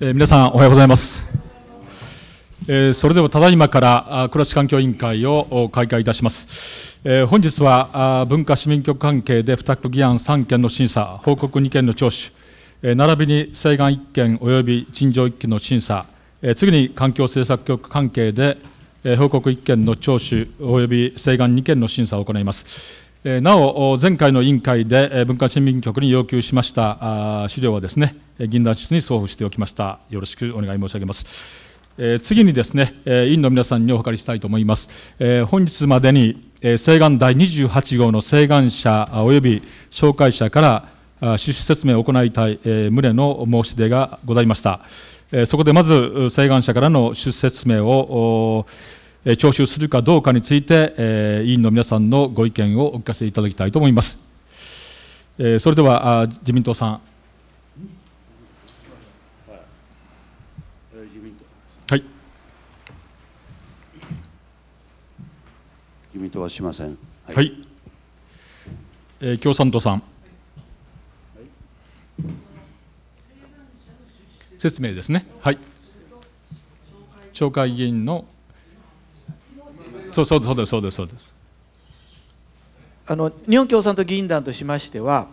えー、皆さんおはようございます、えー、それではただいまから暮らし環境委員会を開会いたします、えー、本日は文化市民局関係で付託議案3件の審査報告2件の聴取、えー、並びに請願1件及び陳情1件の審査、えー、次に環境政策局関係で報告1件の聴取及び請願2件の審査を行いますなお、前回の委員会で文化人民局に要求しました資料はですね、銀団室に送付しておきました。よろしくお願い申し上げます。次にですね、委員の皆さんにお諮りしたいと思います。本日までに、請願第28号の請願者及び紹介者から趣旨説明を行いたい、旨の申し出がございました。そこでまず、請願者からの旨説明を徴収するかどうかについて、え委員の皆さんのご意見をお聞かせいただきたいと思います。えそれでは自民党さん。はい、自民党はしません。はい、はい、えー、共産党さん、説明ですね。はい、町会議員のそうそうそうですそうですそうですあの日本共産党議員団としましては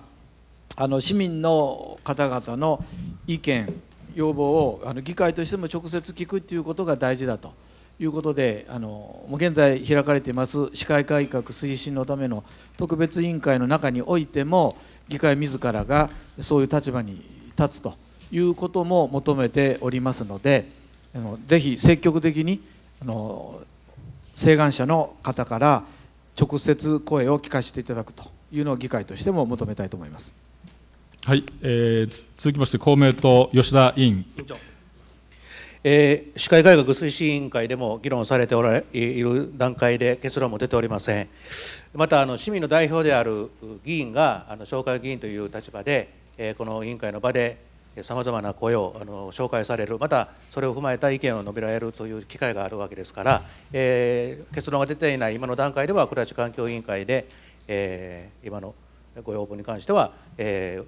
あの市民の方々の意見要望をあの議会としても直接聞くということが大事だということであの現在開かれています司会改革推進のための特別委員会の中においても議会自らがそういう立場に立つということも求めておりますのであのぜひ積極的にあの請願者の方から直接声を聞かせていただくというのを議会としても求めたいと思います。はい、えー、続きまして公明党吉田委員。えー、歯科医改革推進委員会でも議論されておられいる段階で結論も出ておりませんまたあの市民の代表である議員があの紹介議員という立場で、えー、この委員会の場でさまざまな声をあの紹介されるまたそれを踏まえた意見を述べられるという機会があるわけですから、えー、結論が出ていない今の段階では倉地環境委員会で、えー、今のご要望に関しては、えー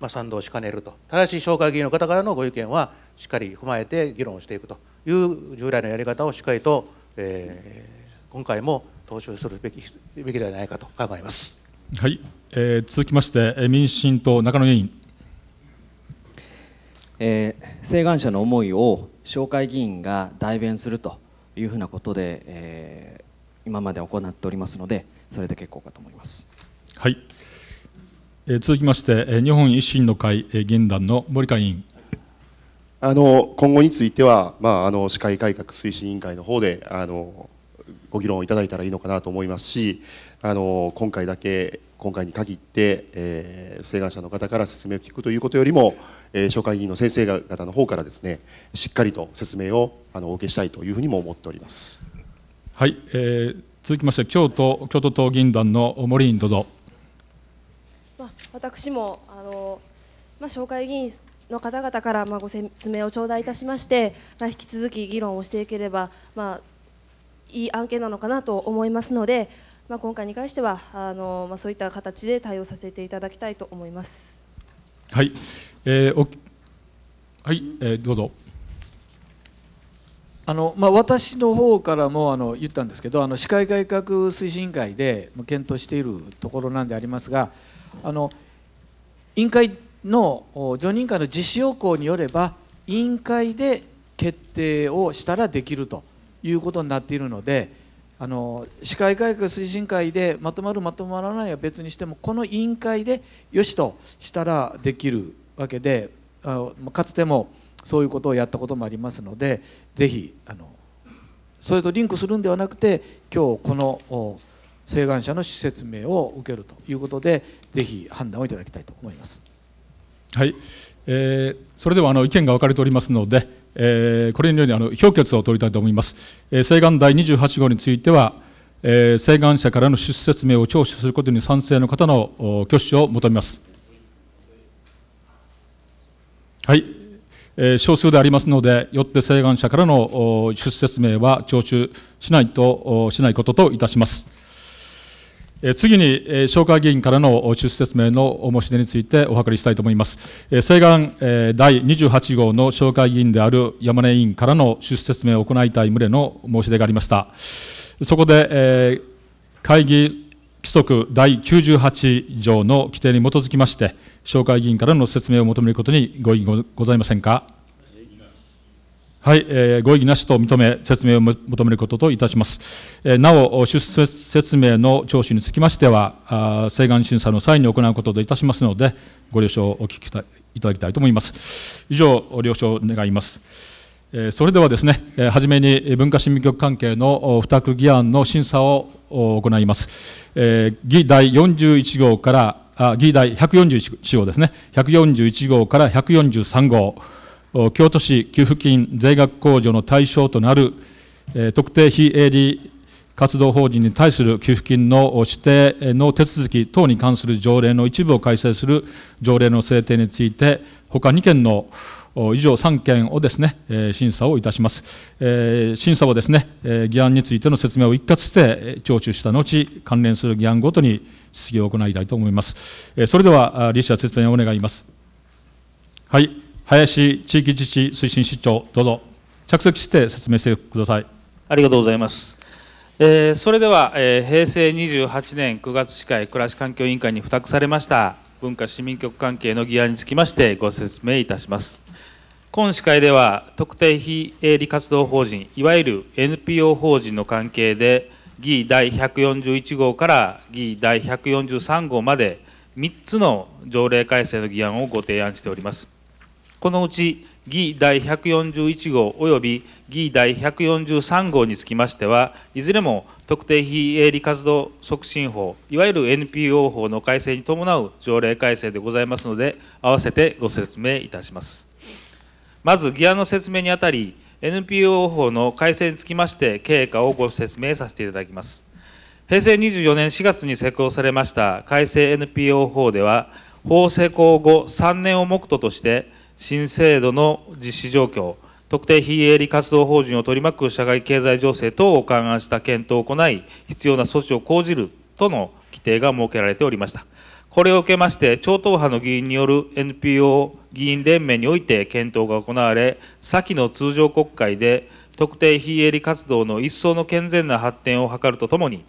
まあ、賛同しかねるとただし紹介議員の方からのご意見はしっかり踏まえて議論をしていくという従来のやり方をしっかりと、えー、今回も踏襲するべきべきではないかと考えます。はい、えー、続きまして民進党中野委員えー、請願者の思いを紹介議員が代弁するというふうなことで、えー、今まで行っておりますので、それで結構かと思います。はい、え続きまして、え日本維新の会、え現団の森川委員。あの今後については、まあ、あの司会改革推進委員会の方であのご議論をいただいたらいいのかなと思いますし、あの今回だけ今回に限って、えー、請願者の方から説明を聞くということよりも、えー、紹介議員の先生方の方からですねしっかりと説明をあのお受けしたいというふうにも思っております。はい、えー、続きまして京都京都党議員団の森委員どうぞ、まあ、私もあのまあ紹介議員の方々からまあご説明を頂戴いたしまして、まあ、引き続き議論をしていければ、まあ、いい案件なのかなと思いますので、まあ、今回に関してはあの、まあ、そういった形で対応させていただきたいと思います。はい、えー、はい、えー、どうぞ。あのまあ、私の方からもあの言ったんですけどあの歯科医改革推進委員会で検討しているところなんでありますがあの委員会の常任会の実施要項によれば委員会で決定をしたらできるということになっているのであの歯会改革推進会でまとまるまとまらないは別にしてもこの委員会でよしとしたらできるわけであかつてもそういうことをやったこともありますのでぜひあのそれとリンクするんではなくて今日この請願者の施設名を受けるということでぜひ判断をいただきたいと思います。はい、えー、それではあの意見が分かれておりますので、えー、これによりあの評決を取りたいと思います。えー、請願第28号については、えー、請願者からの趣旨説明を聴取することに賛成の方の挙手を求めます。はい、えー、少数でありますので、よって請願者からの趣旨説明は聴取しないとしないことといたします。次に、紹介議員からの趣旨説明の申し出についてお諮りしたいと思います。西岸第28号の紹介議員である山根委員からの趣旨説明を行いたい旨の申し出がありました。そこで、会議規則第98条の規定に基づきまして、紹介議員からの説明を求めることにご異議ございませんか。はい、えー、ご異議なしと認め、説明を求めることといたします。えー、なお、出席説明の聴取につきましては、請願審査の際に行うことといたしますので、ご了承をお聞きいただきたいと思います。以上、了承願います。えー、それではですね、えー、はめに文化審議局関係の付託議案の審査を行います。えー、議第41号から、あ議題141号ですね、141号から143号。京都市給付金税額控除の対象となる、え特定非営利活動法人に対する給付金の指定の手続き等に関する条例の一部を改正する条例の制定について、他2件の以上3件をですね、審査をいたします。審査はですね、議案についての説明を一括して聴取した後、関連する議案ごとに質疑を行いたいと思います。それでは、理事者説明をお願いします。はい。林地域自治推進室長、どうぞ着席して説明してください。ありがとうございます。えー、それでは、えー、平成28年9月市会暮らし環境委員会に付託されました文化市民局関係の議案につきましてご説明いたします。今市会では特定非営利活動法人いわゆる NPO 法人の関係で議第141号から議第143号まで3つの条例改正の議案をご提案しております。このうち議第141号及び議第143号につきましては、いずれも特定非営利活動促進法、いわゆる NPO 法の改正に伴う条例改正でございますので、併せてご説明いたします。まず、議案の説明にあたり、NPO 法の改正につきまして、経過をご説明させていただきます。平成24年4月に施行されました改正 NPO 法では、法施行後3年を目途として、新制度の実施状況、特定非営利活動法人を取り巻く社会経済情勢等を勘案した検討を行い、必要な措置を講じるとの規定が設けられておりました。これを受けまして、超党派の議員による NPO 議員連盟において検討が行われ、先の通常国会で特定非営利活動の一層の健全な発展を図るとともに、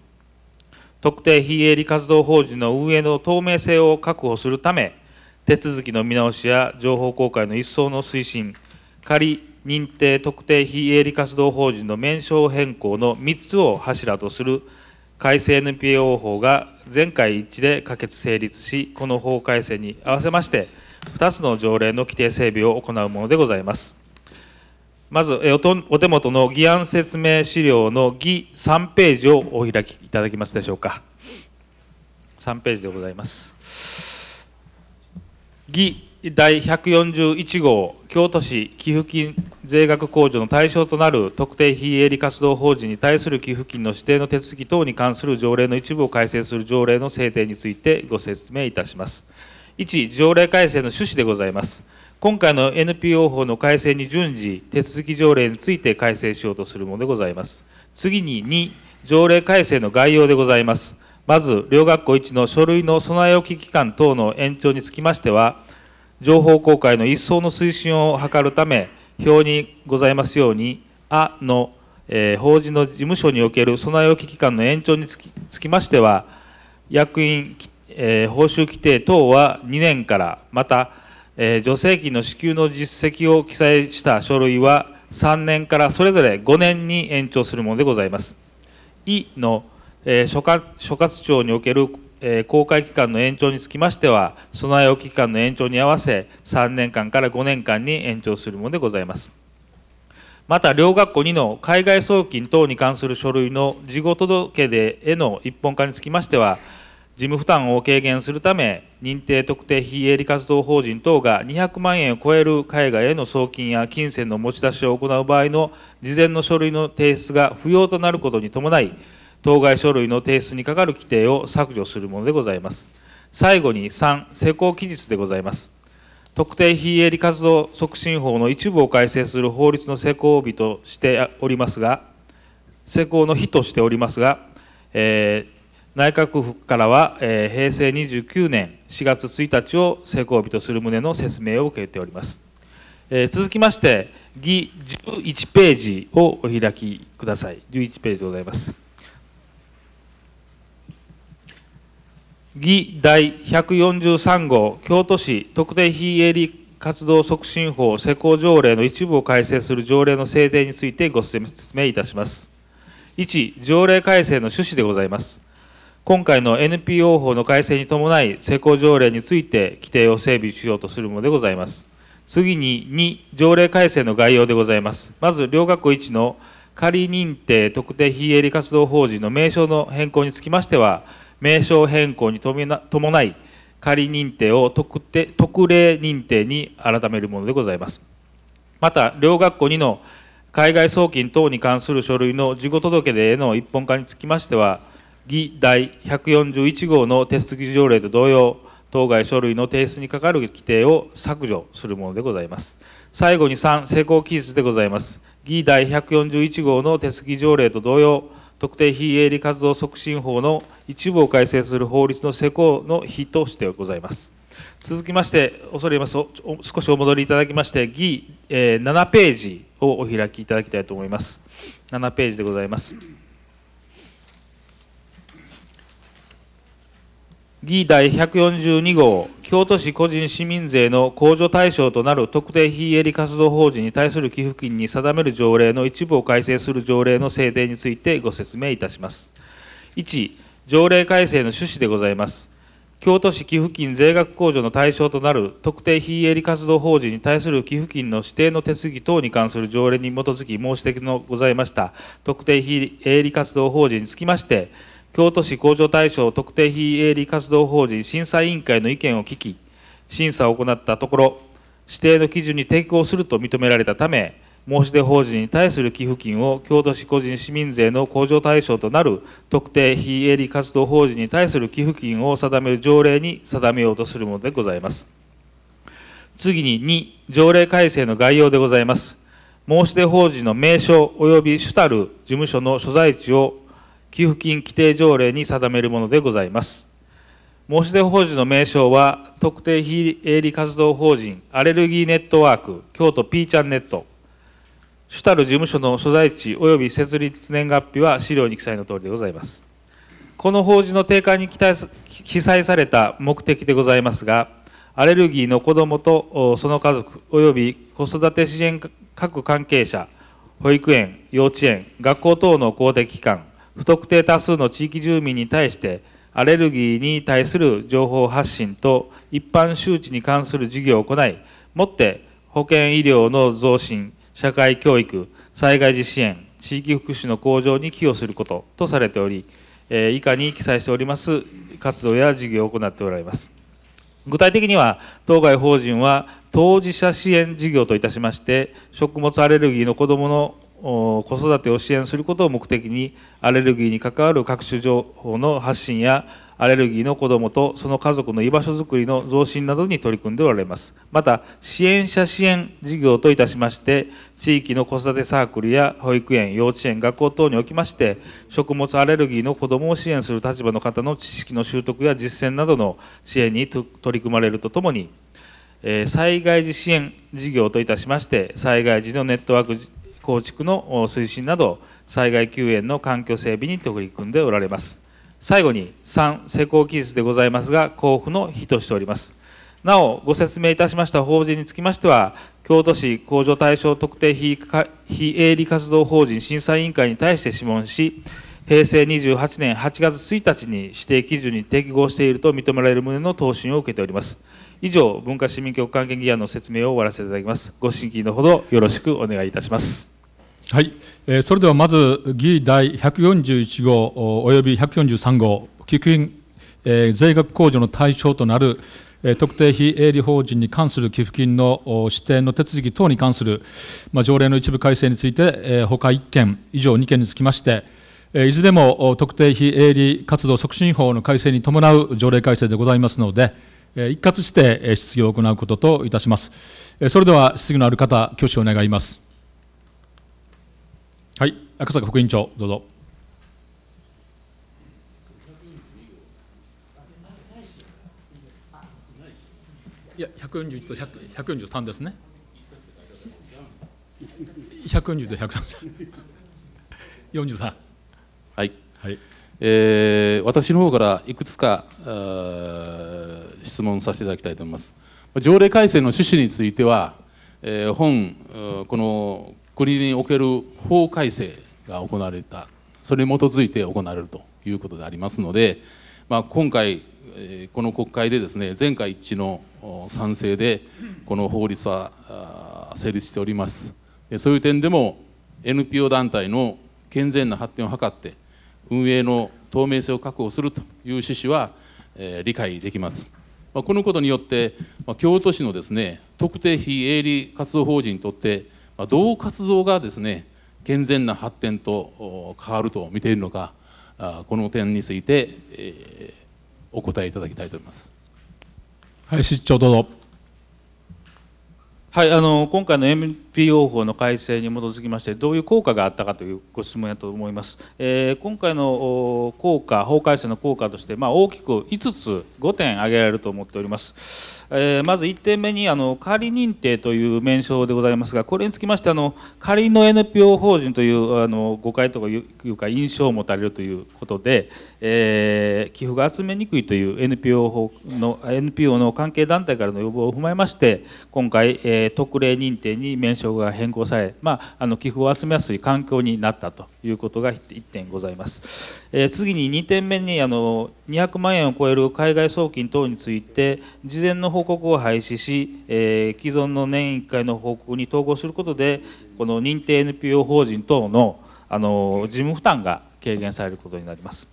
特定非営利活動法人の運営の透明性を確保するため、手続きの見直しや情報公開の一層の推進、仮認定特定非営利活動法人の名称変更の3つを柱とする改正 NPO 法が全会一致で可決・成立し、この法改正に合わせまして、2つの条例の規定整備を行うものでございます。まずお手元の議案説明資料の議3ページをお開きいただけますでしょうか。3ページでございます。議第141号京都市寄付金税額控除の対象となる特定非営利活動法人に対する寄付金の指定の手続き等に関する条例の一部を改正する条例の制定についてご説明いたします1条例改正の趣旨でございます今回の NPO 法の改正に順次手続き条例について改正しようとするものでございます次に2条例改正の概要でございますまず、両学校1の書類の備え置き期間等の延長につきましては、情報公開の一層の推進を図るため、表にございますように、あの、えー、法人の事務所における備え置き期間の延長につきつきましては、役員、えー、報酬規定等は2年から、また、えー、助成金の支給の実績を記載した書類は3年からそれぞれ5年に延長するものでございます。E のえー、所所轄庁における、えー、公開期間の延長につきましては、備え置き期間の延長に合わせ、3年間から5年間に延長するものでございます。また、両学校2の海外送金等に関する書類の事後届出への一本化につきましては、事務負担を軽減するため、認定特定非営利活動法人等が200万円を超える海外への送金や金銭の持ち出しを行う場合の事前の書類の提出が不要となることに伴い、当該書類の提出にかかる規定を削除するものでございます。最後に3、施行期日でございます。特定非営利活動促進法の一部を改正する法律の施行日としておりますが、施行の日としておりますが、えー、内閣府からは、えー、平成29年4月1日を施行日とする旨の説明を受けております。えー、続きまして、議11ページをお開きください。11ページでございます。議第143号京都市特定非営利活動促進法施行条例の一部を改正する条例の制定についてご説明いたします。1、条例改正の趣旨でございます。今回の NPO 法の改正に伴い、施行条例について規定を整備しようとするものでございます。次に2、条例改正の概要でございます。まず、両学校1の仮認定特定非営利活動法人の名称の変更につきましては、名称変更に伴い仮認定を特特例認定に改めるものでございますまた両学校2の海外送金等に関する書類の事後届出への一本化につきましては議第141号の手続き条例と同様当該書類の提出に係る規定を削除するものでございます最後に3成功記述でございます議第141号の手続き条例と同様特定非営利活動促進法の一部を改正する法律の施行の日としてございます。続きまして、恐れ入ります、少しお戻りいただきまして、議、え7ページをお開きいただきたいと思います。7ページでございます。議第142号、京都市個人市民税の控除対象となる特定非営利活動法人に対する寄付金に定める条例の一部を改正する条例の制定についてご説明いたします。1、条例改正の趣旨でございます。京都市寄付金税額控除の対象となる特定非営利活動法人に対する寄付金の指定の手続き等に関する条例に基づき申し出のございました特定非営利活動法人につきまして京都市工場対象特定非営利活動法人審査委員会の意見を聞き、審査を行ったところ、指定の基準に適合すると認められたため、申し出法人に対する寄付金を京都市個人市民税の控除対象となる特定非営利活動法人に対する寄付金を定める条例に定めようとするものでございます。次に2、条例改正の概要でございます。申し出法人の名称及び主たる事務所の所在地を寄付金規定条例に定めるものでございます。申し出法人の名称は、特定非営利活動法人アレルギーネットワーク京都 P ちゃんネット、主たる事務所の所在地及び設立年月日は資料に記載のとおりでございます。この法人の定款に記載された目的でございますが、アレルギーの子どもとその家族及び子育て支援各関係者、保育園、幼稚園、学校等の公的機関、不特定多数の地域住民に対してアレルギーに対する情報発信と一般周知に関する事業を行いもって保健医療の増進社会教育災害時支援地域福祉の向上に寄与することとされており以下に記載しております活動や事業を行っておられます具体的には当該法人は当事者支援事業といたしまして食物アレルギーの子どもの子育てを支援することを目的にアレルギーに関わる各種情報の発信やアレルギーの子どもとその家族の居場所づくりの増進などに取り組んでおられますまた支援者支援事業といたしまして地域の子育てサークルや保育園幼稚園学校等におきまして食物アレルギーの子どもを支援する立場の方の知識の習得や実践などの支援に取り組まれるとともに災害時支援事業といたしまして災害時のネットワーク構築の推進など災害救援の環境整備に取り組んでおられます最後に3施工技術でございますが交付の日としておりますなおご説明いたしました法人につきましては京都市工場対象特定非営利活動法人審査委員会に対して諮問し平成28年8月1日に指定基準に適合していると認められる旨の答申を受けております。以上文化市民局関係議案の説明を終わらせていただきますご審議のほどよろしくお願いいたしますはい、えー、それではまず議第141号および143号寄付金、えー、税額控除の対象となる特定非営利法人に関する寄付金の指定の手続き等に関する、まあ、条例の一部改正について、えー、他1件以上2件につきまして、いずれも特定非営利活動促進法の改正に伴う条例改正でございますので、一括して質疑を行うことといたします。それでは質疑のある方、挙手を願います。はい、赤坂副委員長、どうぞ。いや、百四十と百百四十三ですね。百四十と百四十三。四十三。はい。はい、えー、私の方からいくつか、あ質問させていただきたいと思います。条例改正の趣旨については、えー、本、この国における法改正が行われた、それに基づいて行われるということでありますので、まあ、今回、この国会でですね全会一致の賛成でこの法律は成立しておりますそういう点でも NPO 団体の健全な発展を図って運営の透明性を確保するという趣旨は理解できますまあ、このことによって、まあ、京都市のですね特定非営利活動法人にとって、まあ、どう活動がですね健全な発展と変わると見ているのかこの点について、えー、お答えいただきたいと思います。い、市長どうぞはい、あの今回の MPO 法の改正に基づきましてどういう効果があったかというご質問やと思います、えー、今回の効果法改正の効果として、まあ、大きく5つ5点挙げられると思っておりますえー、まず1点目にあの仮認定という名称でございますがこれにつきましてあの仮の NPO 法人というあの誤解とかいうか印象を持たれるということで、えー、寄付が集めにくいという NPO 法の NPO の関係団体からの要望を踏まえまして今回、えー、特例認定に名称が変更され、まあ、あの寄付を集めやすい環境になったということが1点ございます、えー、次に2点目にあの200万円を超える海外送金等について事前の報告を廃止し、えー、既存の年1回の報告に統合することでこの認定 NPO 法人等のあの事務負担が軽減されることになります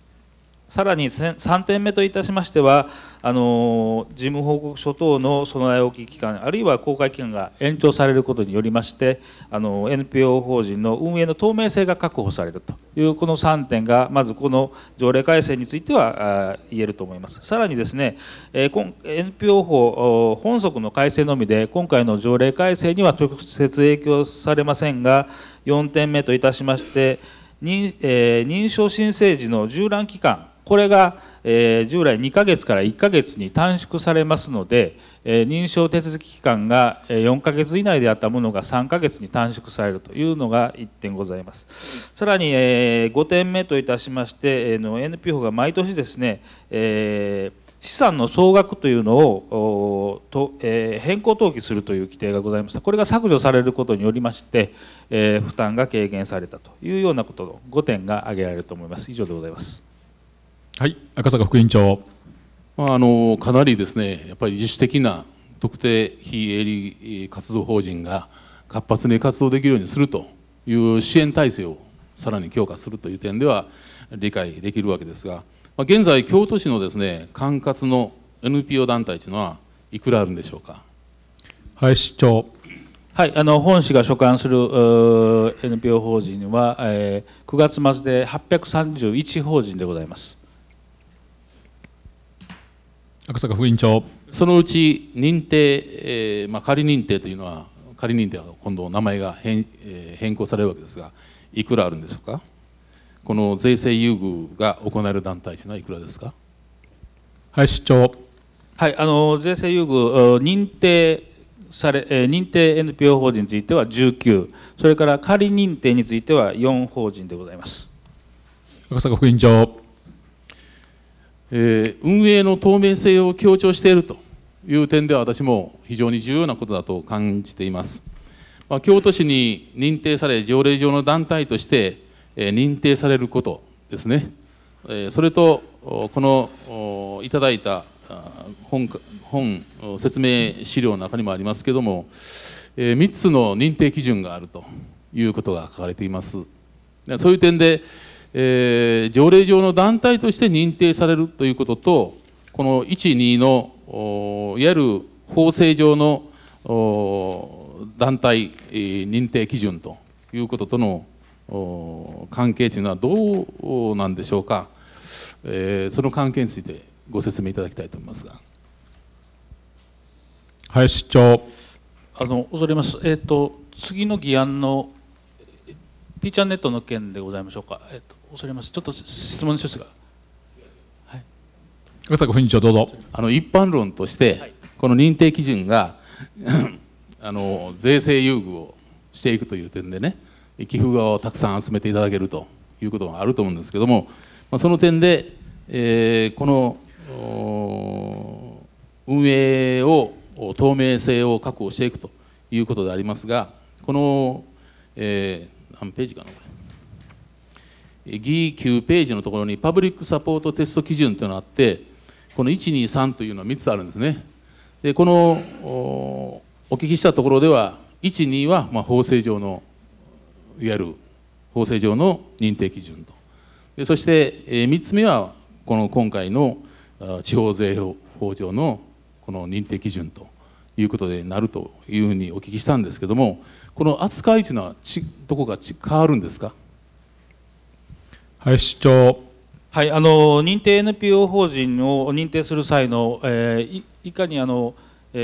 さらに3点目といたしましてはあの事務報告書等の備え置き期間あるいは公開期間が延長されることによりまして NPO 法人の運営の透明性が確保されるというこの3点がまずこの条例改正については言えると思いますさらにですね NPO 法本則の改正のみで今回の条例改正には直接影響されませんが4点目といたしまして認,、証申請時の従覧期間これがえ従来2ヶ月から1ヶ月に短縮されますので、え認証手続き期間が4ヶ月以内であったものが3ヶ月に短縮されるというのが1点ございます。さらに、え5点目といたしまして、えの NPO が毎年ですね、えー資産の総額というのをと、え変更登記するという規定がございましたこれが削除されることによりまして、え負担が軽減されたというようなことの5点が挙げられると思います以上でございます。はい、赤坂副委員長。まあ、あのかなりですね、やっぱり自主的な特定非営利活動法人が活発に活動できるようにするという支援体制をさらに強化するという点では理解できるわけですが、まあ、現在、京都市のですね管轄の NPO 団体というのはいくらあるんでしょうか。林長はい、あの本市が所管する NPO 法人は、えー、9月末で831法人でございます。赤坂副員長そのうち認定、えーまあ、仮認定というのは仮認定は今度名前が変,、えー、変更されるわけですがいくらあるんですかこの税制優遇が行える団体というのはいくらですか林市長はいあの税制優遇認定され認定 NPO 法人については19それから仮認定については4法人でございます赤坂副員長えー、運営の透明性を強調しているという点では私も非常に重要なことだと感じています、まあ、京都市に認定され条例上の団体として、えー、認定されることですね、えー、それとこのいただいた本本説明資料の中にもありますけれども、えー、3つの認定基準があるということが書かれていますそういう点で、えー、条例上の団体として認定されるということと、この1、2のいわゆる法制上の団体、えー、認定基準ということとの関係というのはどうなんでしょうか、えー、その関係についてご説明いただきたいと思いますが。林市長あの恐れます、えーと、次の議案の P チャンネットの件でございましょうか。えーと恐れますちょっと質問の一つがはい小坂副長どうぞあの一般論として、この認定基準が あの税制優遇をしていくという点でね寄付側をたくさん集めていただけるということがあると思うんですけども、まあ、その点で、えー、この運営を透明性を確保していくということでありますがこの、えー、何ページかなこれ議9ページのところにパブリックサポートテスト基準というのがあってこの123というのは3つあるんですねでこのお聞きしたところでは12はまあ法制上のいわゆる法制上の認定基準とでそして、え3つ目はこの今回の地方税法上のこの認定基準ということでなるというふうにお聞きしたんですけどもこの扱いというのはちどこかち変わるんですかはい市長はいあの認定 NPO 法人を認定する際の、えー、いかにあの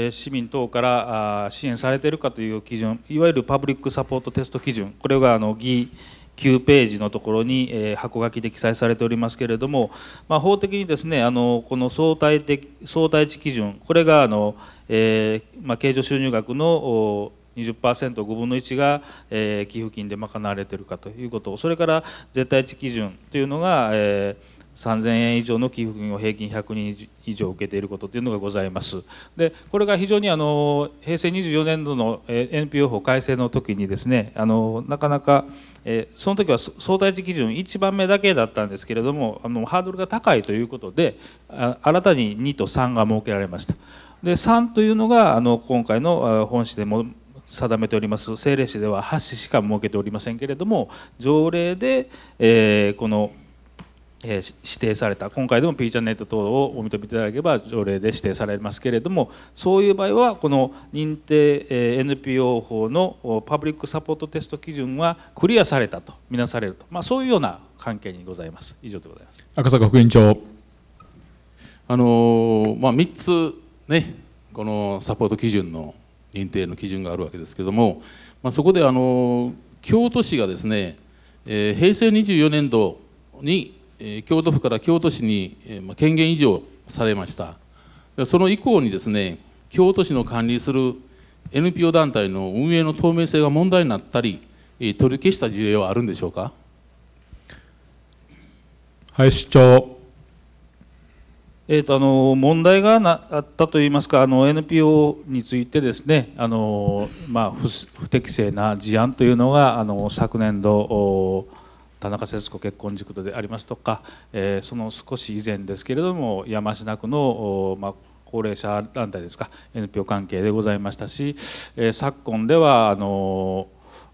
市民等から支援されているかという基準いわゆるパブリックサポートテスト基準これがあの議9ページのところに、えー、箱書きで記載されておりますけれども、まあ、法的にですねあのこの相対的相対値基準これがあの、えーまあ、経常収入額の20%、5分の1が、え寄付金で賄われているかということ、それから絶対値基準というのが、え3000円以上の寄付金を平均100人以上受けていることというのがございます。でこれが非常にあの平成24年度の NPO 法改正の時にですねあのなかなかえその時は相対値基準1番目だけだったんですけれどもあのハードルが高いということで新たに2と3が設けられました。で3というのがあの今回の本市でも定めております政令市では8市しか設けておりませんけれども条例で、えー、この、えー、指定された今回でも P チャンネット等をお認めいただければ条例で指定されますけれどもそういう場合はこの認定、えー、NPO 法のパブリックサポートテスト基準はクリアされたとみなされると、まあ、そういうような関係にございます以上でございます赤坂副院長あのまあ、3つねこのサポート基準の認定の基準があるわけですけども、まあ、そこであの京都市がですね、えー、平成24年度に、えー、京都府から京都市に、えーまあ、権限移譲されましたその以降にですね京都市の管理する NPO 団体の運営の透明性が問題になったり、えー、取り消した事例はあるんでしょうか林市長えーと、あの問題がなあったといいますかあの NPO についてですねあの、まあ、不不適正な事案というのがあの昨年度田中節子結婚故でありますとか、えー、その少し以前ですけれども山科区の、まあ、高齢者団体ですか NPO 関係でございましたし、えー、昨今ではあの、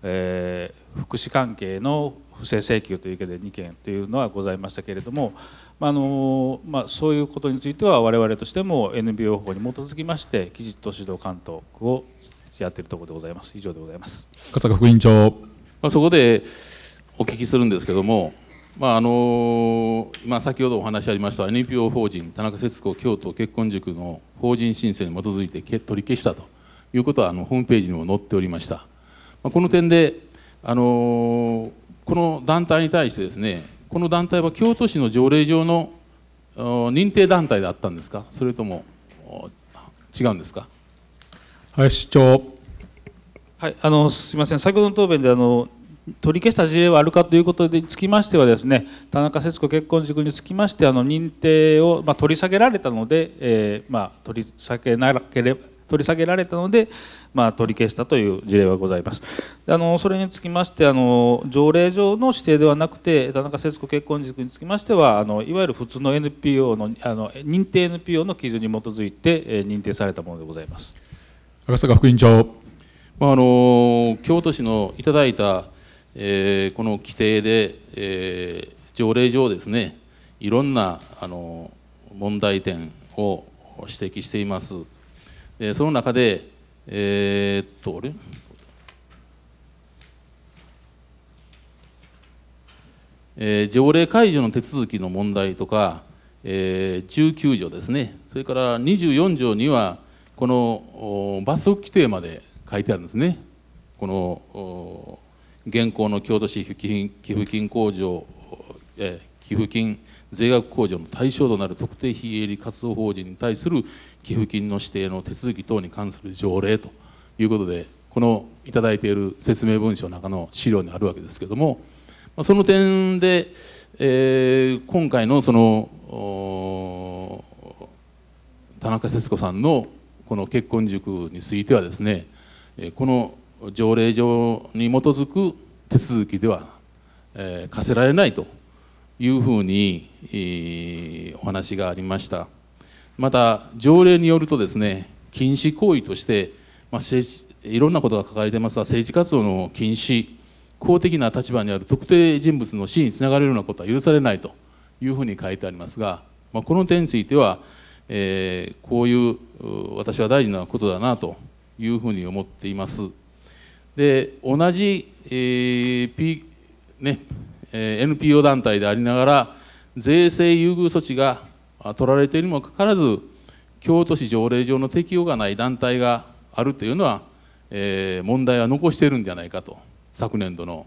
えー、福祉関係の不正請求というけで2件というのはございましたけれどもあのまあ、そういうことについては我々としても n p o 法に基づきましてきちっと指導監督をやっているところでございます以上でございます笠副委員長、まあ、そこでお聞きするんですけども、まああのまあ、先ほどお話ありました NPO 法人田中節子京都結婚塾の法人申請に基づいて取り消したということはあのホームページにも載っておりました、まあ、この点で、あのこの団体に対してですねこの団体は京都市の条例上の認定団体であったんですか、それとも違うんですか。林市長、はい、あのすみません、先ほどの答弁であの取り消した事例はあるかということにつきましてはですね田中節子結婚塾につきましてあの認定を、まあ、取り下げられたので、えーまあ、取り下げなければ取り下げられたので、まあ、取り消したという事例はございます。あのそれにつきましてあの条例上の指定ではなくて田中節子結婚塾につきましてはあのいわゆる普通の NPO のあの認定 NPO の基準に基づいて、えー、認定されたものでございます。赤坂副院長、まあ、あの京都市のいただいた、えー、この規定で、えー、条例上ですねいろんなあの問題点を指摘しています。えー、その中で、えー、っと、あれえー、条例解除の手続きの問題とか、えー、19条ですね、それから24条には、この罰則規定まで書いてあるんですね、この現行の京都市寄付金控除、えー、寄付金税額控除の対象となる特定非営利活動法人に対する寄付金の指定の手続き等に関する条例ということでこのいただいている説明文書の中の資料にあるわけですけどもその点で、えー、今回のその田中節子さんのこの結婚塾についてはですねこの条例上に基づく手続きでは、えー、課せられないというふうに、えー、お話がありました。また条例によるとですね禁止行為として、まあ、いろんなことが書かれてますが政治活動の禁止公的な立場にある特定人物の死につながれるようなことは許されないというふうに書いてありますが、まあ、この点については、えー、こういう私は大事なことだなというふうに思っています。で同じ、えー P ねえー、NPO 団体でありながら税制優遇措置が取られているにもかかわらず京都市条例上の適用がない団体があるというのは、えー、問題は残しているんじゃないかと昨年度の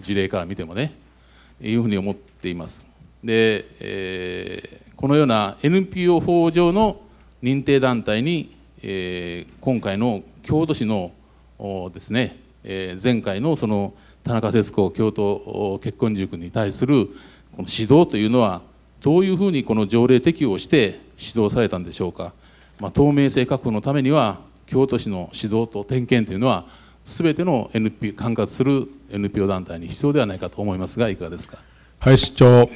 事例から見てもねいうふうに思っています。で、えー、このような NPO 法上の認定団体に、えー、今回の京都市のですね、えー、前回のその田中節子京都結婚塾に対するこの指導というのはどういうふうにこの条例適用して指導されたんでしょうか、まあ、透明性確保のためには京都市の指導と点検というのは全ての NP 管轄する NPO 団体に必要ではないかと思いますがいかがですか。はい、市長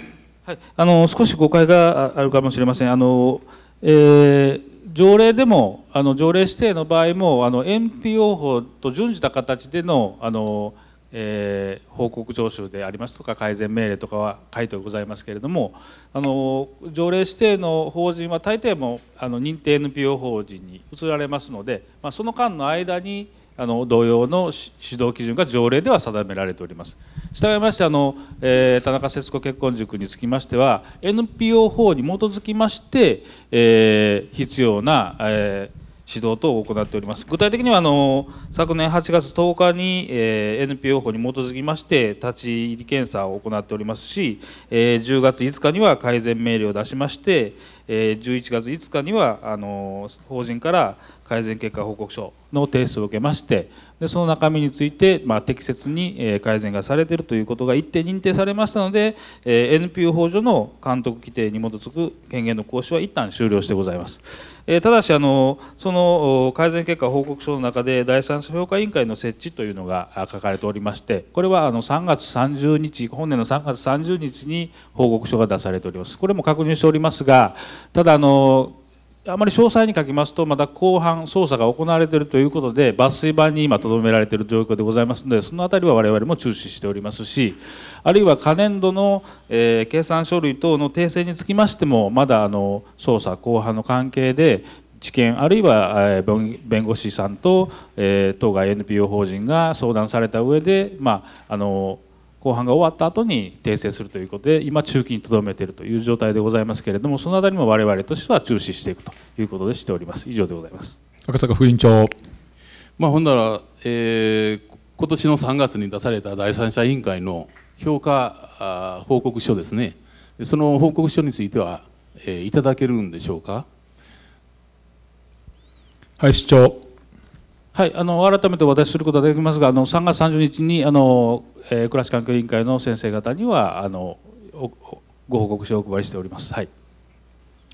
はい、あの少し誤解があるかもしれません。あのえー条例でもあの条例指定の場合もあの NPO 法と準じた形でのあのえー、報告徴収でありますとか改善命令とかは書いてございますけれどもあの条例指定の法人は大抵もあの認定 NPO 法人に移られますので、まあ、その間の間にあの同様の指導基準が条例では定められております。従いましてあの、えー、田中節子結婚塾につきましては NPO 法に基づきまして、えー、必要な、えー指導等を行っております具体的にはあの昨年8月10日に、えー、NPO 法に基づきまして立ち入り検査を行っておりますし、えー、10月5日には改善命令を出しまして、えー、11月5日にはあの法人から改善結果報告書の提出を受けましてでその中身について、まあ、適切に改善がされているということが一定認定されましたので、えー、NPO 法上の監督規定に基づく権限の行使は一旦終了してございます。えー、ただしあのその改善結果報告書の中で第三者評価委員会の設置というのが書かれておりましてこれはあの3月30日本年の3月30日に報告書が出されておりますこれも確認しておりますがただあのあまり詳細に書きますとまた後半捜査が行われているということで抜粋版に今とどめられている状況でございますのでそのあたりは我々も注視しておりますしあるいは可燃度の、えー、計算書類等の訂正につきましてもまだあの捜査後半の関係で知見あるいは弁護士さんと、えー、当該 NPO 法人が相談された上で、まあ、あの後半が終わった後に訂正するということで今中期にとどめているという状態でございますけれどもそのあたりも我々としては注視していくということでしております以上でございます赤坂副員長まあほんなら、えー、今年の3月に出された第三者委員会の評価報告書ですね、その報告書については、えいただけるんでしょうか。はい、市長。はい、あの改めてお渡しすることができますが、あの3月30日にあの、えー、らし環境委員会の先生方にはあのご報告書をお配りしております。はい。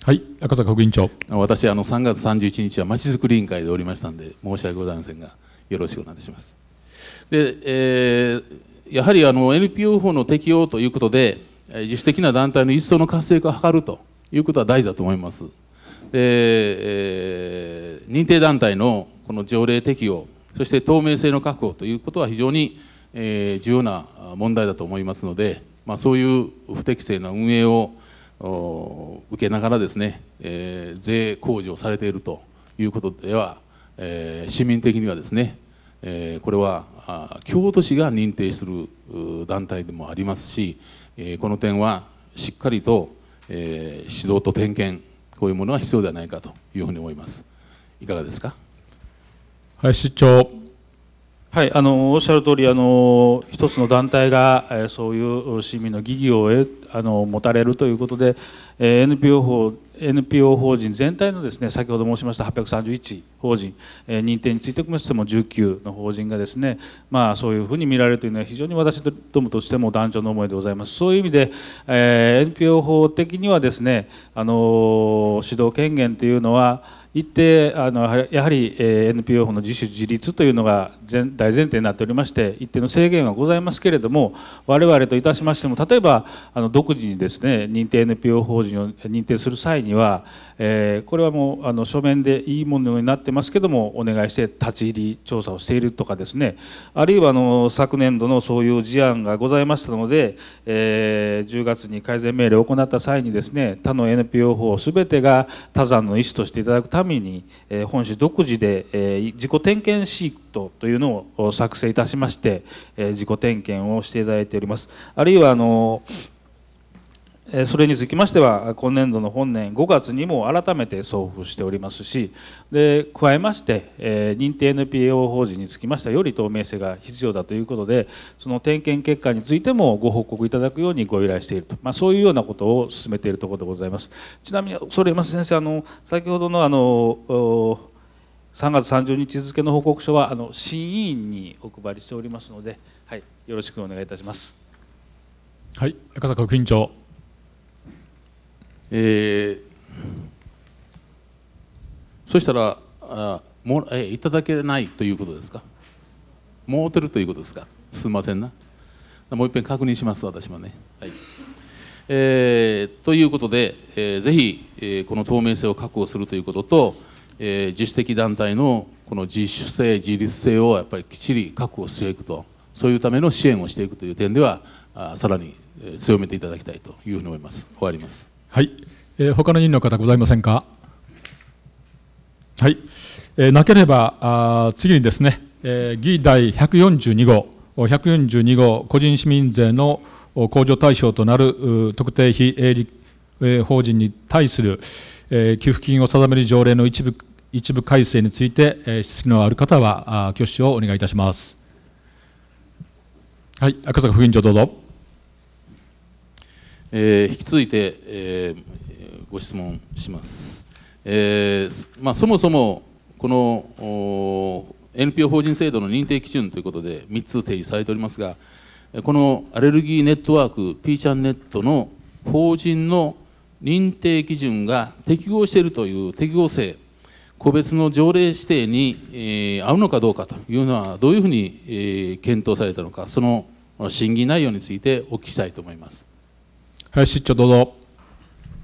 はい、赤坂副委員長。私あの3月31日はまちづくり委員会でおりましたので申し訳ございませんがよろしくお願いします。で、えー、やはりあの NPO 法の適用ということで、自主的な団体の一層の活性化を図るということは大事だと思います。で、えー、認定団体のこの条例適用、そして透明性の確保ということは非常に、えー、重要な問題だと思いますので、まあ、そういう不適正な運営を受けながらですね、えー、税控除をされているということでは、えー、市民的にはですねえこれは京都市が認定する団体でもありますし、えこの点はしっかりと、え指導と点検こういうものは必要ではないかというふうに思いますいかがですか林市長はい、あのおっしゃる通りあり一つの団体が、えそういう市民の疑義をえあの持たれるということで、え NPO 法 NPO 法人全体のですね先ほど申しました831法人、え認定についてましても19の法人がですねまあそういうふうに見られるというのは非常に私どもとしても男女の思いでございますそういう意味で、え NPO 法的にはですねあの指導権限というのは一定あのやはり NPO 法の自主自立というのが大前提になっておりまして一定の制限はございますけれども我々といたしましても例えばあの独自にですね認定 NPO 法人を認定する際にはえー、これはもうあの書面でいいものになってますけどもお願いして立ち入り調査をしているとかですねあるいはあの昨年度のそういう事案がございましたので、えー、10月に改善命令を行った際にですね他の NPO 法すべてが他山の意思としていただくために、えー、本市独自で、えー、自己点検シートというのを作成いたしまして、えー、自己点検をしていただいております。あるいはあのそれにつきましては今年度の本年5月にも改めて送付しておりますしで加えまして、え認定 NPO 法人につきましてはより透明性が必要だということでその点検結果についてもご報告いただくようにご依頼していると、まあ、そういうようなことを進めているところでございますちなみにそれます先生あの先ほどのあの3月30日付の報告書はあの新委員にお配りしておりますので、はい、よろしくお願いいたします。はい、赤坂副委員長えー、そしたらあも、えいただけないということですかもうてるということですかすみませんなもう一遍確認します私もね、はいえー、ということで、えー、ぜひ、えー、この透明性を確保するということと、えー、自主的団体のこの自主性自立性をやっぱりきっちり確保していくとそういうための支援をしていくという点ではあさらに強めていただきたいというふうに思います終わりますはい、えー、他の委員の方ございませんか。はい、えー、なければあ次にですね、えー、議第142号、142号個人市民税の控除対象となる特定非営利、法人に対する、え給付金を定める条例の一部一部改正について、え質疑のある方はあ挙手をお願いいたします。はい、赤坂副委員長どうぞ。えー、引き続いて、えー、ご質問します。えーまあ、そもそもこの NPO 法人制度の認定基準ということで3つ提示されておりますがこのアレルギーネットワーク P チャンネットの法人の認定基準が適合しているという適合性個別の条例指定に、えー、合うのかどうかというのはどういうふうに、えー、検討されたのかその審議内容についてお聞きしたいと思います。林市長どうぞ。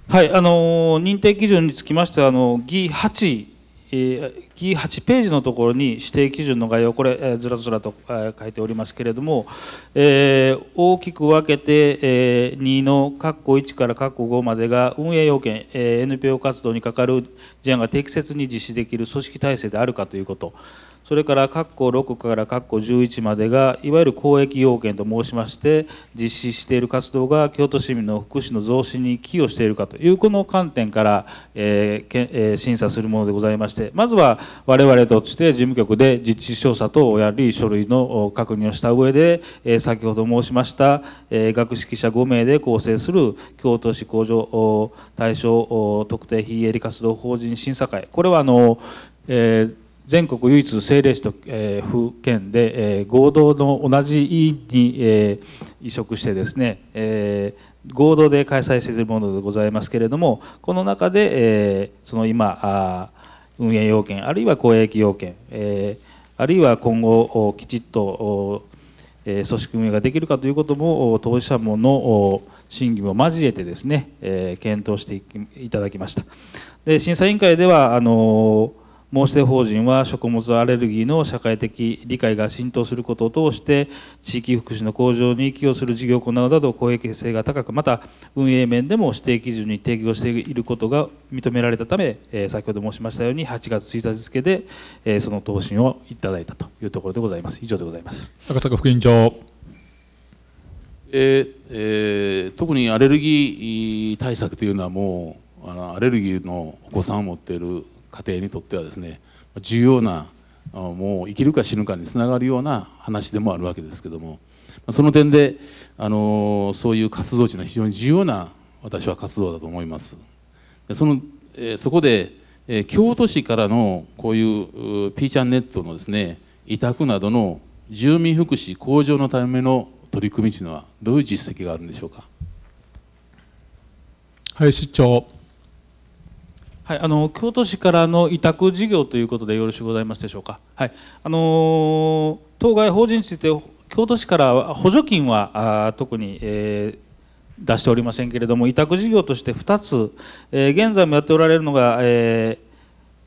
はい、あの認定基準につきましては、あの議8、え議8ページのところに指定基準の概要、これ、えずらずらと、え書いておりますけれども、えー、大きく分けて、えー、2の括弧1から括弧5までが運営要件、えー、NPO 活動に係る事案が適切に実施できる組織体制であるかということ。それから括弧6から括弧11までがいわゆる公益要件と申しまして実施している活動が京都市民の福祉の増進に寄与しているかというこの観点から、えー審査するものでございましてまずは我々として事務局で実地調査等をやり書類の確認をした上で、え先ほど申しました、え学識者5名で構成する京都市工場対象特定非営利活動法人審査会これはあの、えー全国唯一政令市と、えー、府県で、えー、合同の同じ委員に、えー、移植してですね、えー、合同で開催するものでございますけれどもこの中で、えー、その今あ運営要件あるいは公益要件、えー、あるいは今後きちっと組織運営ができるかということも当事者もの審議も交えてですね、えー、検討していただきましたで審査委員会ではあの盲出法人は食物アレルギーの社会的理解が浸透することを通して地域福祉の向上に寄与する事業を行うなど公益性が高くまた運営面でも指定基準に提供していることが認められたため、え先ほど申しましたように8月1日付で、えその答申をいただいたというところでございます以上でございます高坂副委員長えー、えー、特にアレルギー対策というのはもうあのアレルギーのお子さんを持っている家庭にとってはですね重要なもう生きるか死ぬかにつながるような話でもあるわけですけどもその点であのそういう活動とのは非常に重要な私は活動だと思いますそのそこで京都市からのこういうピーちゃんネットのですね委託などの住民福祉向上のための取り組みというのはどういう実績があるんでしょうか林市長はい、あの京都市からの委託事業ということでよろしゅうございますでしょうか。はい、あの当該法人について京都市から補助金は特に、えー出しておりませんけれども委託事業として2つ、えー、現在もやっておられるのが、えー、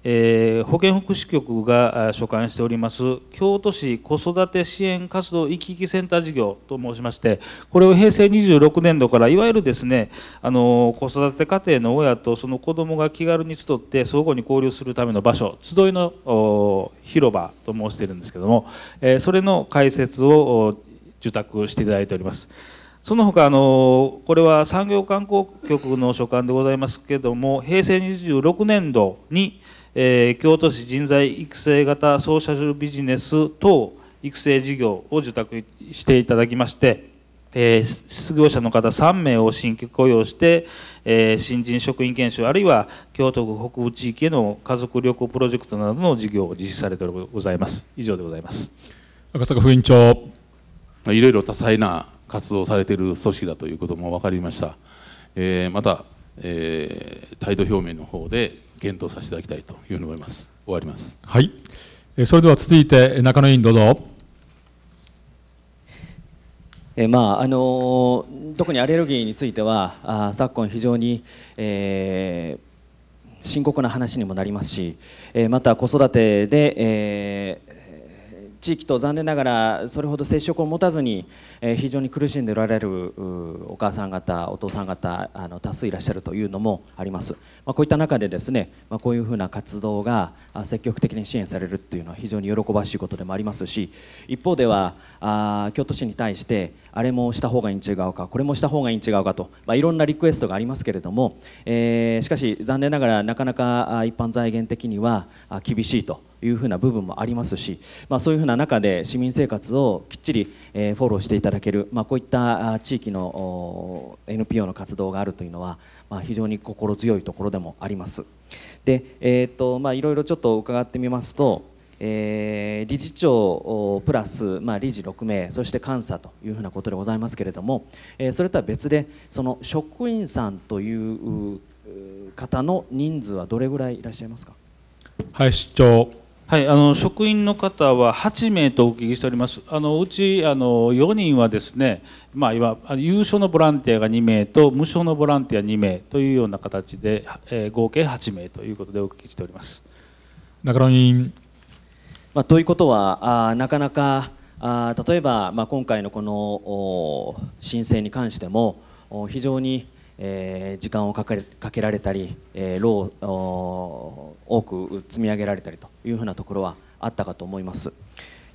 えー、保健福祉局が所管しております京都市子育て支援活動行き来センター事業と申しましてこれを平成26年度からいわゆるですねあの子育て家庭の親とその子どもが気軽に集って相互に交流するための場所集いの広場と申しているんですけども、えー、それの開設を受託していただいております。その他あのこれは産業観光局の所管でございますけれども平成26年度にえー、京都市人材育成型ソーシャルビジネス等育成事業を受託していただきまして、えー、失業者の方3名を新規雇用して、えー、新人職員研修あるいは京都府北部地域への家族旅行プロジェクトなどの事業を実施されてございます以上でございます赤坂副院長いろいろ多彩な活動されている組織だということも分かりました、えー、また、えー、態度表明の方で検討させていただきたいというふうに思います。終わります。はい。それでは続いて中野委員どうぞ。えまああの特にアレルギーについてはあ昨今非常に、えー、深刻な話にもなりますし、えまた子育てで、えー、地域と残念ながらそれほど接触を持たずに、えー、非常に苦しんでおられるお母さん方お父さん方あの多数いらっしゃるというのもあります、まあ、こういった中でですね、まあ、こういうふうな活動が積極的に支援されるというのは非常に喜ばしいことでもありますし一方ではあ京都市に対してあれもした方がいいん違うかこれもした方がいいん違うかと、まあ、いろんなリクエストがありますけれども、えー、しかし残念ながらなかなか一般財源的には厳しいというふうな部分もありますし、まあ、そういうふうな中で市民生活をきっちりフォローしていただただける、まあ、こういった地域の NPO の活動があるというのは、まあ、非常に心強いところでもあります。で、えーとまあ、いろいろちょっと伺ってみますと、えー、理事長プラス、まあ、理事6名そして監査というふうなことでございますけれども、えー、それとは別でその職員さんという方の人数はどれぐらいいらっしゃいますか。はい、市長はい、あの職員の方は8名とお聞きしております。あのうちあの4人はですね、まあ今有償のボランティアが2名と無償のボランティア2名というような形で、えー、合計8名ということでお聞きしております。中野委員。まあということはあなかなかあ例えばまあ今回のこの申請に関しても非常にえー、時間をかけられたり、えー、労を多く積み上げられたりというふうなところはあったかと思います。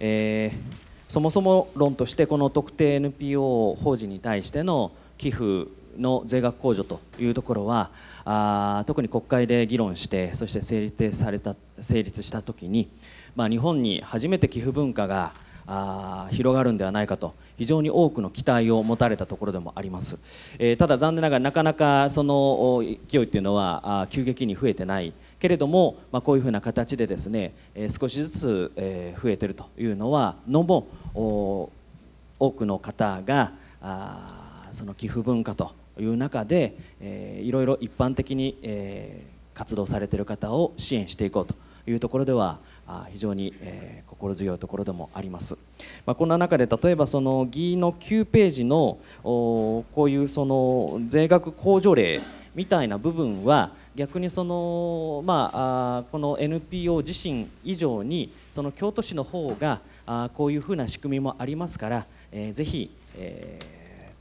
えー、そもそも論としてこの特定 NPO 法人に対しての寄付の税額控除というところはあ特に国会で議論してそして成立された成立した時に、まあ、日本に初めて寄付文化があ広がるんではないかと非常に多くの期待を持たれたところでもあります、えー、ただ残念ながらなかなかその勢いっていうのは急激に増えてないけれども、まあ、こういうふうな形でですね、え少しずつ、え増えてるというのはのも多くの方があその寄付文化という中で、えー、いろいろ一般的に、えー、活動されている方を支援していこうというところではあ非常に、えー、心強いところでもあります、まあ、こんな中で例えばその議員の9ページのこういうその税額控除例みたいな部分は逆にその、まあ、この NPO 自身以上にその京都市の方があこういうふうな仕組みもありますから、えー、ぜひ、え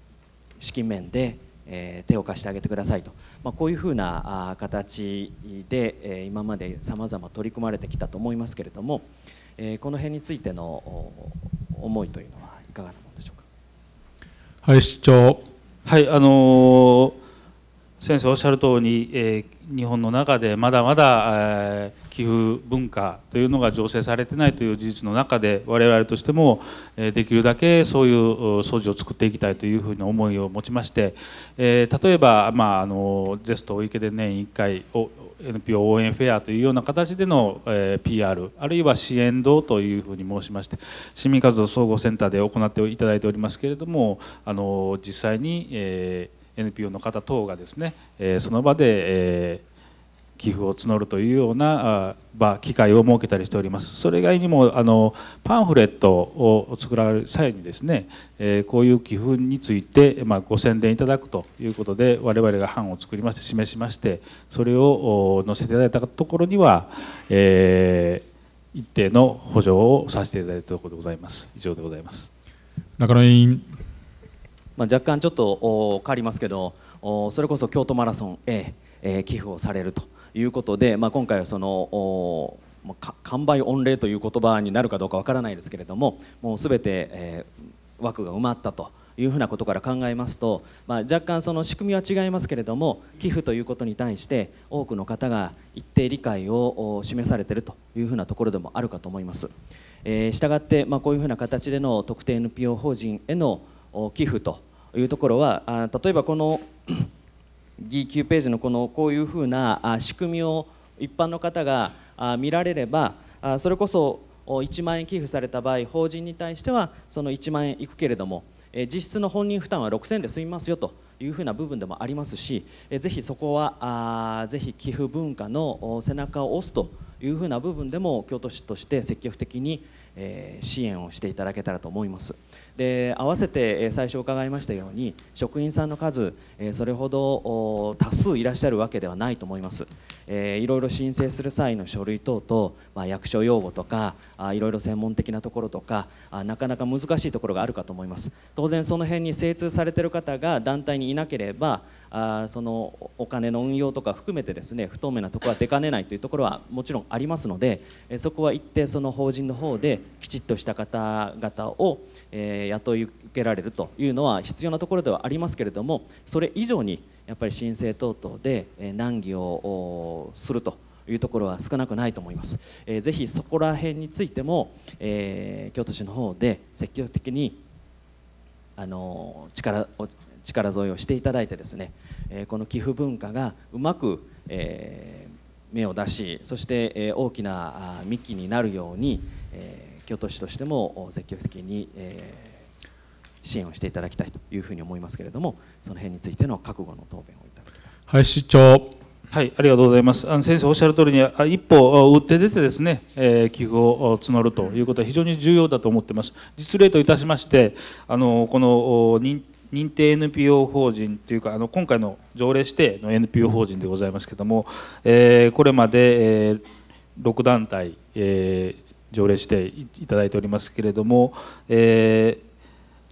ー、資金面で、えー、手を貸してあげてくださいと、まあ、こういうふうなあ形で、えー、今までさまざま取り組まれてきたと思いますけれども、えー、この辺についての思いというのはいかがなものでしょうか。はい市長はいあのー先生おっしゃる通り、えー、日本の中でまだまだ、寄付文化というのが醸成されてないという事実の中で我々としても、えできるだけそういう掃除を作っていきたいというふうな思いを持ちまして、え例えば、まあ、あのェストお池で年1回 NPO 応援フェアというような形での、え PR あるいは支援堂というふうに申しまして市民活動総合センターで行っていただいておりますけれどもあの実際に、え NPO の方等がですね、えその場で、え寄付を募るというような場機会を設けたりしておりますそれ以外にもあのパンフレットを作られる際にですね、えこういう寄付について、まあ、ご宣伝いただくということで我々が版を作りまして示しましてそれを載せていただいたところには、えー、一定の補助をさせていただいたところでございます以上でございます中野委員まあ、若干ちょっと変わりますけどそれこそ京都マラソンへ、えー、寄付をされるということで、まあ、今回はその完売御礼という言葉になるかどうかわからないですけれどももうすべて、えー、枠が埋まったと。いうふうなことから考えますと、まあ、若干その仕組みは違いますけれども寄付ということに対して多くの方が一定理解を示されているというふうなところでもあるかと思います。えー、したがって、まあ、こういうふうな形での特定 NPO 法人への寄付というところは例えばこの D9 ページのこのこういうふうな仕組みを一般の方が見られればそれこそ1万円寄付された場合法人に対してはその1万円いくけれども実質の本人負担は6000円で済みますよというふうな部分でもありますしぜひそこはぜひ寄付文化の背中を押すというふうな部分でも京都市として積極的に支援をしていただけたらと思います。で合わせて最初伺いましたように職員さんの数それほど多数いらっしゃるわけではないと思いますいろいろ申請する際の書類等と、まあ、役所用語とかいろいろ専門的なところとかなかなか難しいところがあるかと思います当然その辺に精通されてる方が団体にいなければあそのお金の運用とか含めてですね不透明なところは出かねないというところはもちろんありますのでそこは一定その法人の方できちっとした方々を、雇い受けられるというのは必要なところではありますけれどもそれ以上にやっぱり申請等々で難儀をするというところは少なくないと思います、えー、ぜひそこら辺についても、えー、京都市の方で積極的にあの力を力添えをしていただいてですね、えー、この寄付文化がうまく、えー、芽を出しそして、え大きな幹になるように、え京都市としても積極的に、え支援をしていただきたいというふうに思いますけれども、その辺についての覚悟の答弁をいただきたい。林市長はい、ありがとうございます。あの先生おっしゃる通りに、あ一歩打って出てですね、えー、寄付を募るということは非常に重要だと思ってます。実例といたしまして、あのこの認認定 NPO 法人というかあの今回の条例指定の NPO 法人でございますけれども、えー、これまで、えー、6団体、えー、条例していただいておりますけれども、え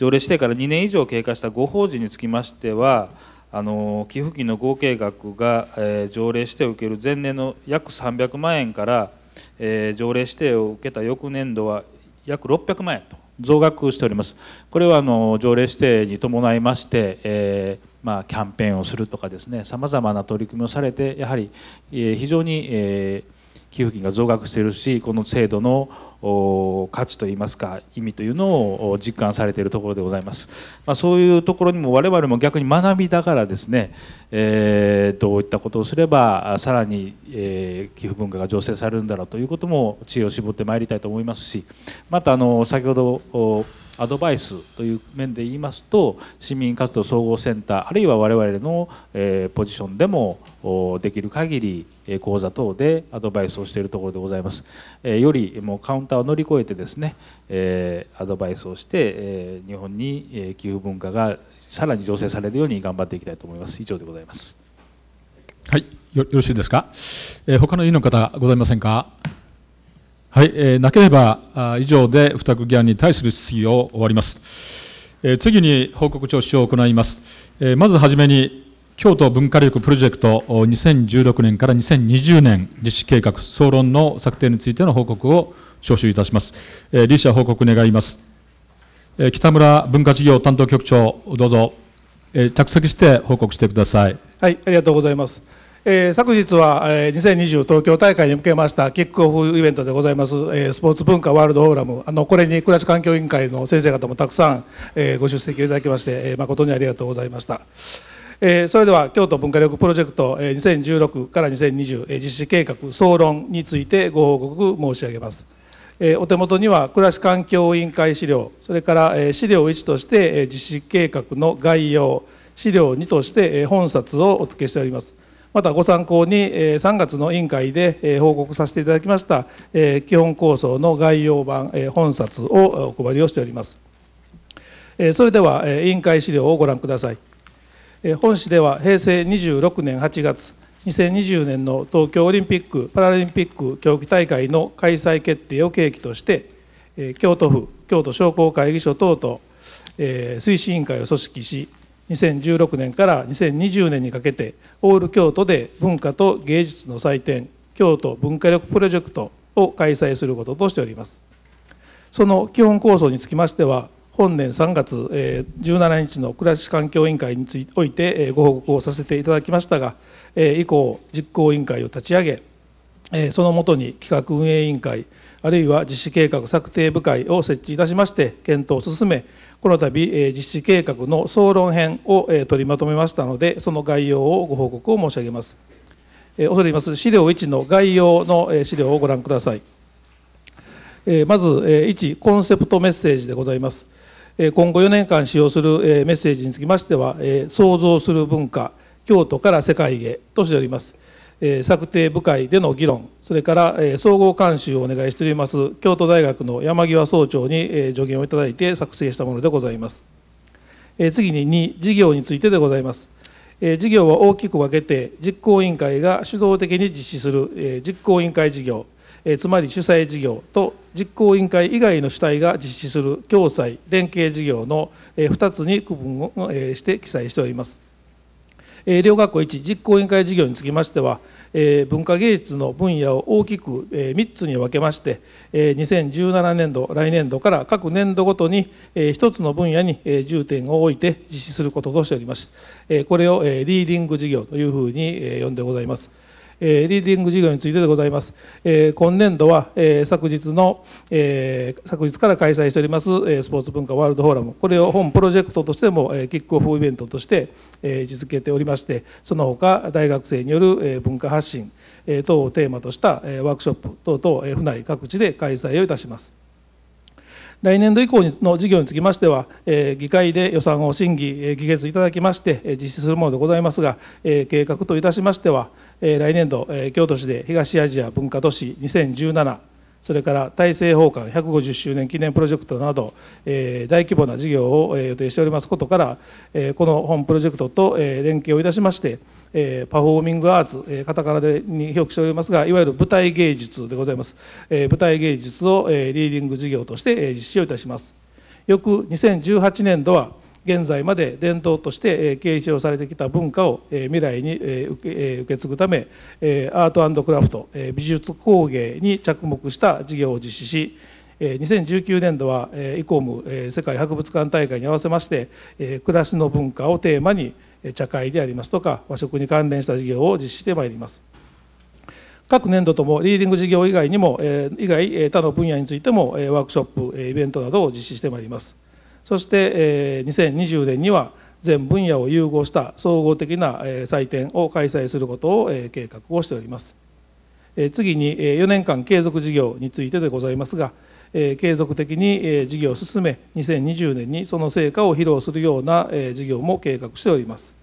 条例指定から2年以上経過したご法事につきましてはあの寄付金の合計額が、えー、条例指定を受ける前年の約300万円から、えー、条例指定を受けた翌年度は約600万円と増額しております。これはあの条例指定に伴いまして、えー、まあ、キャンペーンをするとかですねさまざまな取り組みをされてやはり、えー、非常に、えー、寄付金が増額しているしこの制度の価値といいますか意味というのを実感されているところでございます、まあ、そういうところにも我々も逆に学びだからですね、えー、どういったことをすればさらに、えー、寄付文化が醸成されるんだろうということも知恵を絞ってまいりたいと思いますしまたあの先ほどアドバイスという面で言いますと市民活動総合センターあるいは我々の、えポジションでもできる限り講座等でアドバイスをしているところでございます。えよりもうカウンターを乗り越えてですね、えアドバイスをして、え日本に寄付文化がさらに醸成されるように頑張っていきたいと思います。以上でございます。はい、よろしいですか。え他の委員の方ございませんか。はい、えー、なければ以上で付託議案に対する質疑を終わります。えー、次に報告聴取を行います。えー、まずはじめに、京都文化力プロジェクト2016年から2020年実施計画総論の策定についての報告を招集いたします。えー、理事者報告願います。えー、北村文化事業担当局長、どうぞ、えー、着席して報告してください。はい、ありがとうございます。えー、昨日は、えー、2020東京大会に向けましたキックオフイベントでございます、えー、スポーツ文化ワールドフォーラムあのこれに暮らし環境委員会の先生方もたくさん、えー、ご出席いただきまして、えー、誠にありがとうございました、えー、それでは京都文化力プロジェクト、えー、2016から2020、えー、実施計画総論についてご報告申し上げます、えー、お手元には暮らし環境委員会資料それから、えー、資料1として、えー、実施計画の概要資料2として、えー、本冊をお付けしておりますまたご参考に3月の委員会で報告させていただきました基本構想の概要版本冊をお配りをしておりますそれでは委員会資料をご覧ください本市では平成26年8月2020年の東京オリンピック・パラリンピック競技大会の開催決定を契機として京都府京都商工会議所等と推進委員会を組織し2016年から2020年にかけてオール京都で文化と芸術の祭典京都文化力プロジェクトを開催することとしておりますその基本構想につきましては本年3月17日の暮らし環境委員会においてご報告をさせていただきましたが以降実行委員会を立ち上げそのもとに企画運営委員会あるいは実施計画策定部会を設置いたしまして検討を進めこの度、え実施計画の総論編を、え取りまとめましたので、その概要をご報告を申し上げます。え恐れ入ります、資料1の概要の、え資料をご覧ください。えまず、え1、コンセプトメッセージでございます。え今後4年間使用する、えメッセージにつきましては、え創造する文化、京都から世界へとしております。策定部会での議論、それから総合監修をお願いしております、京都大学の山際総長に助言をいただいて作成したものでございます。次に2、事業についてでございます。事業は大きく分けて、実行委員会が主導的に実施する実行委員会事業、つまり主催事業と実行委員会以外の主体が実施する共済連携事業の2つに区分をして記載しております。両学校1実行委員会事業につきましては文化芸術の分野を大きく、3つに分けまして、2017年度来年度から各年度ごとに、1つの分野に、重点を置いて実施することとしております、これを、リーディング事業というふうに、呼んでございます、リーディング事業についてでございます、今年度は、昨日の、昨日から開催しております、スポーツ文化ワールドフォーラムこれを本プロジェクトとしても、キックオフイベントとして位置づけておりましてその他大学生による文化発信等をテーマとしたワークショップ等々府内各地で開催をいたします。来年度以降の事業につきましては、議会で予算を審議、議決いただきまして、実施するものでございますが、計画といたしましては、来年度、京都市で東アジア文化都市2017それから大政奉還150周年記念プロジェクトなど、え大規模な事業を予定しておりますことから、えこの本プロジェクトと、え連携をいたしまして、えパフォーミングアーツ、えカタカナでに表記しておりますがいわゆる舞台芸術でございます、え舞台芸術を、えリーディング事業として、え実施をいたします翌2018年度は現在まで伝統として継承されてきた文化を未来に受け継ぐためアートクラフト美術工芸に着目した事業を実施し2019年度はイコム世界博物館大会に合わせまして暮らしの文化をテーマに茶会でありますとか和食に関連した事業を実施してまいります。各年度ともリーディング事業以外にも以外他の分野についてもワークショップイベントなどを実施してまいりますそして2020年には全分野を融合した総合的な祭典を開催することを計画をしております次に4年間継続事業についてでございますが継続的に事業を進め2020年にその成果を披露するような事業も計画しております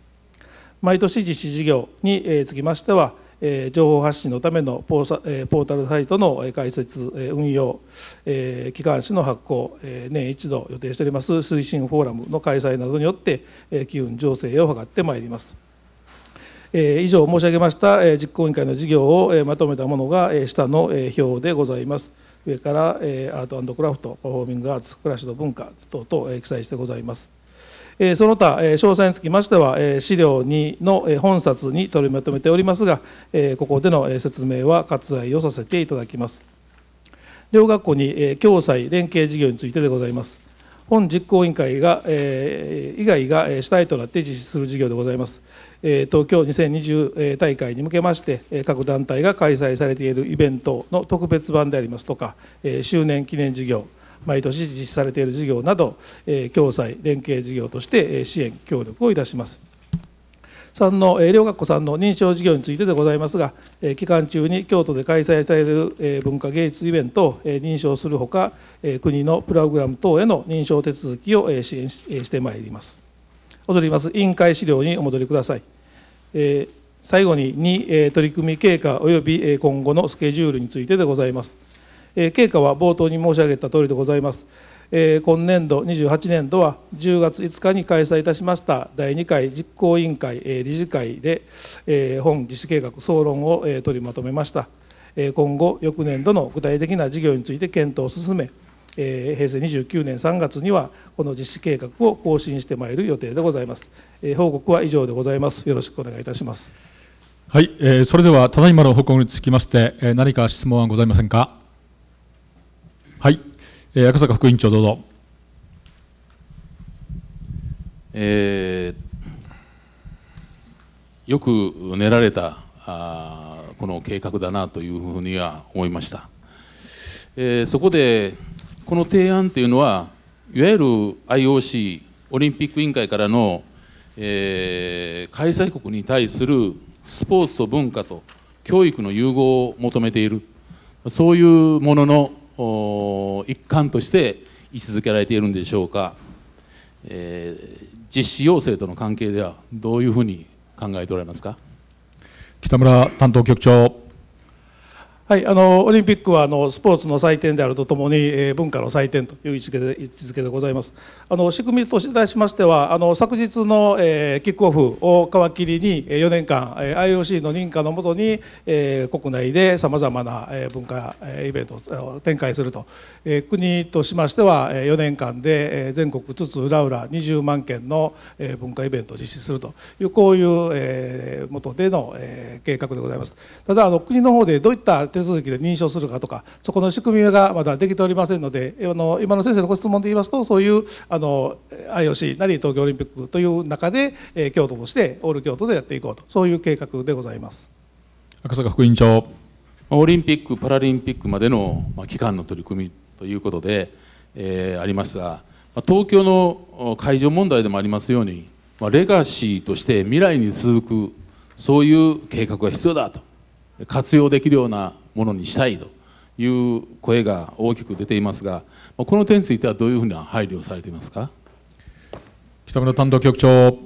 毎年実施事業につきましてはえ情報発信のためのポー,、タルサイトの開設、え運用、え機関紙の発行、え年一度予定しております推進フォーラムの開催などによって、え機運醸成を図ってまいります。以上申し上げました実行委員会の事業をまとめたものが下の表でございます。上からアートクラフト、パフォーミングアーツ、暮らしの文化等々記載してございます。その他、詳細につきましては、資料2の本冊に取りまとめておりますが、ここでの説明は割愛をさせていただきます。両学校に共済連携事業についてでございます。本実行委員会が、えー、以外が主体となって実施する事業でございます。え東京2020大会に向けまして、各団体が開催されているイベントの特別版でありますとか、え周年記念事業、毎年実施されている事業など共済連携事業として支援協力をいたします。3の両学校さんの認証事業についてでございますが期間中に京都で開催される文化芸術イベントを認証するほか国のプログラム等への認証手続きを支援してまいります戻ります委員会資料にお戻りください最後に2取り組み経過および今後のスケジュールについてでございますえ経過は冒頭に申し上げた通りでございます。え今年度28年度は10月5日に開催いたしました第2回実行委員会、え理事会で、え本実施計画総論を、え取りまとめました、え今後翌年度の具体的な事業について検討を進め、え平成29年3月にはこの実施計画を更新してまいる予定でございます、え報告は以上でございますよろしくお願いいたしますはい、えそれではただいまの報告につきまして、え何か質問はございませんかはい、えー、赤坂副委員長どうぞ。えー、よく練られたあこの計画だなというふうには思いました、えー、そこでこの提案というのはいわゆる IOC オリンピック委員会からの、えー、開催国に対するスポーツと文化と教育の融合を求めているそういうものの一環として位置づけられているんでしょうか、えー、実施要請との関係ではどういうふうに考えておられますか北村担当局長はい、あのオリンピックはあのスポーツの祭典であるとともに、えー、文化の祭典という位置づけで位置づけでございます。あの仕組みとしましてはあの昨日の、えー、キックオフを皮切りに4年間 IOC の認可のもとに、えー、国内でさまざまな文化イベントを展開すると、えー、国としましては4年間で全国津々浦々20万件の文化イベントを実施するというこういう、えー、元での、えー、計画でございます。ただあの国の方でどういった手続きで認証するかとかそこの仕組みがまだできておりませんのであの今の先生のご質問で言いますとそういうあの IOC なり東京オリンピックという中で、えー、京都としてオール京都でやっていこうとそういう計画でございます赤坂副委員長オリンピック・パラリンピックまでの期間の取り組みということで、えー、ありますが東京の会場問題でもありますようにレガシーとして未来に続くそういう計画が必要だと活用できるようなものにしたいという声が大きく出ていますが、この点についてはどういうふうな配慮をされていますか北村担当局長。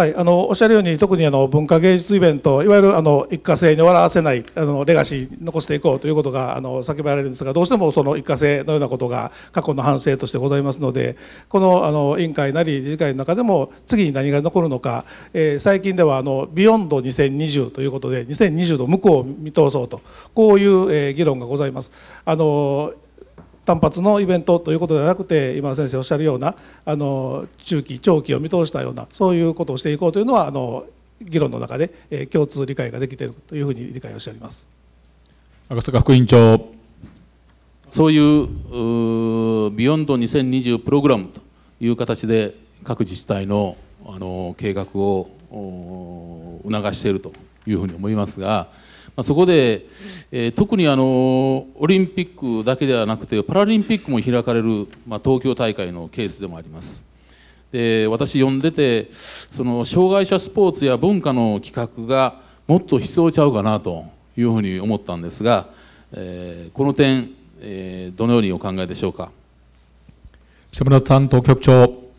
はい、あのおっしゃるように特にあの文化芸術イベントいわゆるあの一過性に笑わせないあのレガシー残していこうということがあの叫ばれるんですがどうしてもその一過性のようなことが過去の反省としてございますのでこのあの委員会なり理事会の中でも次に何が残るのか、えー、最近ではあの「ビヨンド2020」ということで2020の向こうを見通そうとこういう、えー、議論がございます。あの単発のイベントということではなくて今先生おっしゃるようなあの中期長期を見通したようなそういうことをしていこうというのはあの議論の中で、え共通理解ができているというふうに理解をしております赤坂副委員長そういうビヨンド2020プログラムという形で各自治体のあの計画を促しているというふうに思いますがまあ、そこで、えー、特にあのオリンピックだけではなくてパラリンピックも開かれる、まあ、東京大会のケースでもあります。で私呼んでてその障害者スポーツや文化の企画がもっと必要ちゃうかなというふうに思ったんですが、えー、この点、えー、どのようにお考えでしょうか下村さん当局長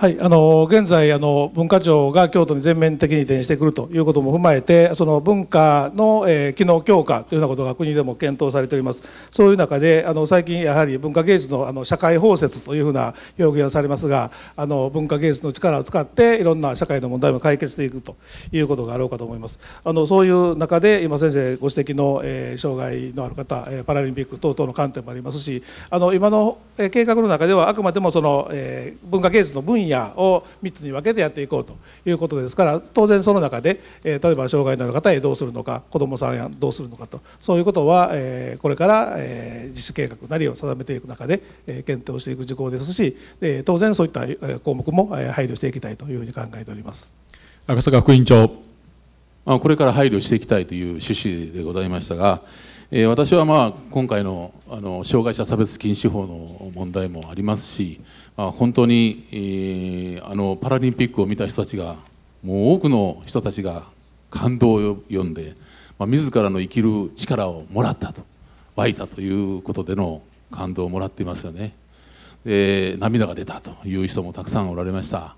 はい、あの現在あの、文化庁が京都に全面的に移転してくるということも踏まえて、その文化の、えー、機能強化というようなことが国でも検討されております、そういう中で、あの最近、やはり文化芸術のあの社会包摂というふうな表現をされますがあの、文化芸術の力を使って、いろんな社会の問題も解決していくということがあろうかと思います。あのそういう中で、今、先生ご指摘の、えー、障害のある方、えパラリンピック等々の観点もありますし、あの今の、え計画の中では、あくまでもその、えー、文化芸術の分野野を3つに分けてやっていこうということですから当然その中で、え例えば障害のある方へどうするのか子どもさんやどうするのかとそういうことは、えこれから、え実施計画なりを定めていく中で、え検討していく事項ですし、当然そういった項目も、え配慮していきたいというふうに考えております。赤坂副院長これから配慮していきたいという趣旨でございましたが、え私はまあ今回のあの障害者差別禁止法の問題もありますし、本当にあのパラリンピックを見た人たちがもう多くの人たちが感動を呼んで、まあ、自らの生きる力をもらったと湧いたということでの感動をもらっていますよねで涙が出たという人もたくさんおられました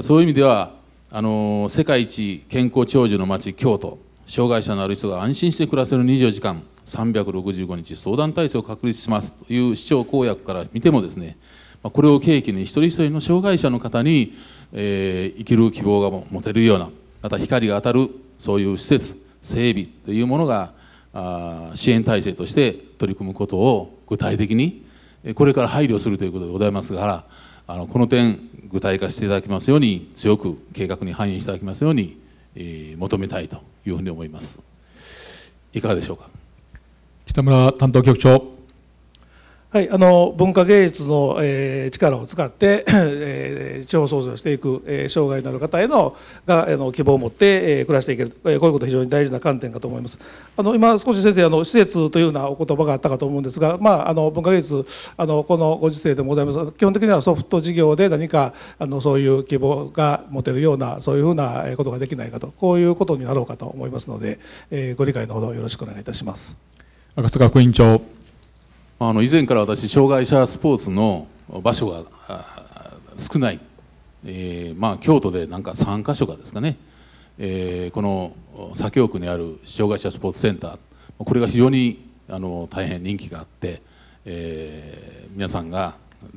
そういう意味ではあの世界一健康長寿の街京都障害者のある人が安心して暮らせる24時間365日相談体制を確立しますという市長公約から見てもですねこれを契機に一人一人の障害者の方に、えー、生きる希望が持てるようなまた光が当たるそういう施設整備というものがあ支援体制として取り組むことを具体的にこれから配慮するということでございますからあのこの点具体化していただきますように強く計画に反映していただきますように、えー、求めたいというふうに思いますいかがでしょうか北村担当局長はい、あの文化芸術の、えー、力を使って、えー、地方創生をしていく、えー、障害のある方へのがあの希望を持って、えー、暮らしていける、えー、こういうこと非常に大事な観点かと思います。あの今少し先生あの施設というようなお言葉があったかと思うんですが、まああの文化芸術あのこのご時世でもございます。基本的にはソフト事業で何かあのそういう希望が持てるようなそういうふうなことができないかとこういうことになろうかと思いますので、えー、ご理解のほどよろしくお願いいたします。赤塚副委員長。あの以前から私障害者スポーツの場所が少ない、えー、まあ、京都でなんか3か所がですかね、えー、この左京区にある障害者スポーツセンターこれが非常にあの大変人気があって、えー、皆さんが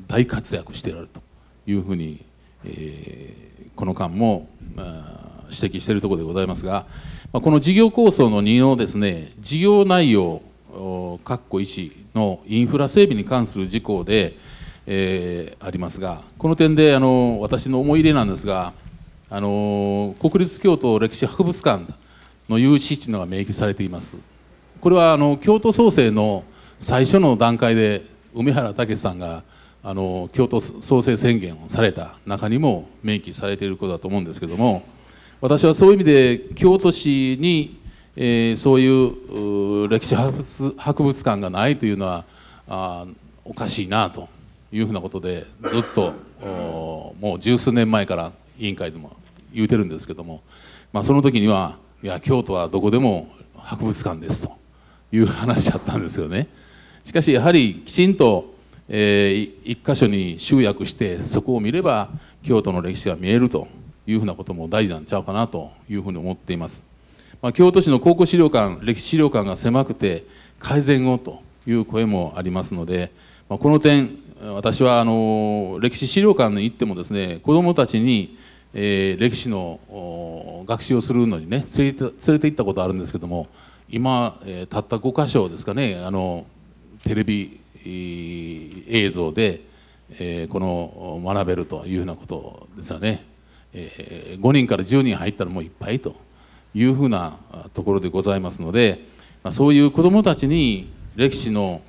大活躍してられるというふうに、えこの間も、まあ、指摘しているところでございますが、まあ、この事業構想の2のですね事業内容かっこ医師のインフラ整備に関する事項で、えー、ありますがこの点であの私の思い入れなんですがあの国立京都歴史博物館の有志というのが明記されていますこれはあの京都創生の最初の段階で梅原武さんがあの京都創生宣言をされた中にも明記されていることだと思うんですけども私はそういう意味で京都市にえー、そういう歴史博物館がないというのはあおかしいなというふうなことでずっと もう十数年前から委員会でも言うてるんですけども、まあ、その時にはいや京都はどこでも博物館ですという話だったんですよね。しかしやはりきちんと、えー、一箇所に集約してそこを見れば京都の歴史が見えるというふうなことも大事なんちゃうかなというふうに思っています。まあ、京都市の考古資料館歴史資料館が狭くて改善をという声もありますので、まあ、この点私はあの歴史資料館に行ってもですね子どもたちに、えー、歴史の学習をするのにね連れて連れて行ったことあるんですけども今、えー、たった5箇所ですかねあのテレビ映像で、えー、この学べるというようなことですよね、えー、5人から10人入ったらもういっぱいというふうなところでございますので、まそういう子どもたちに歴史の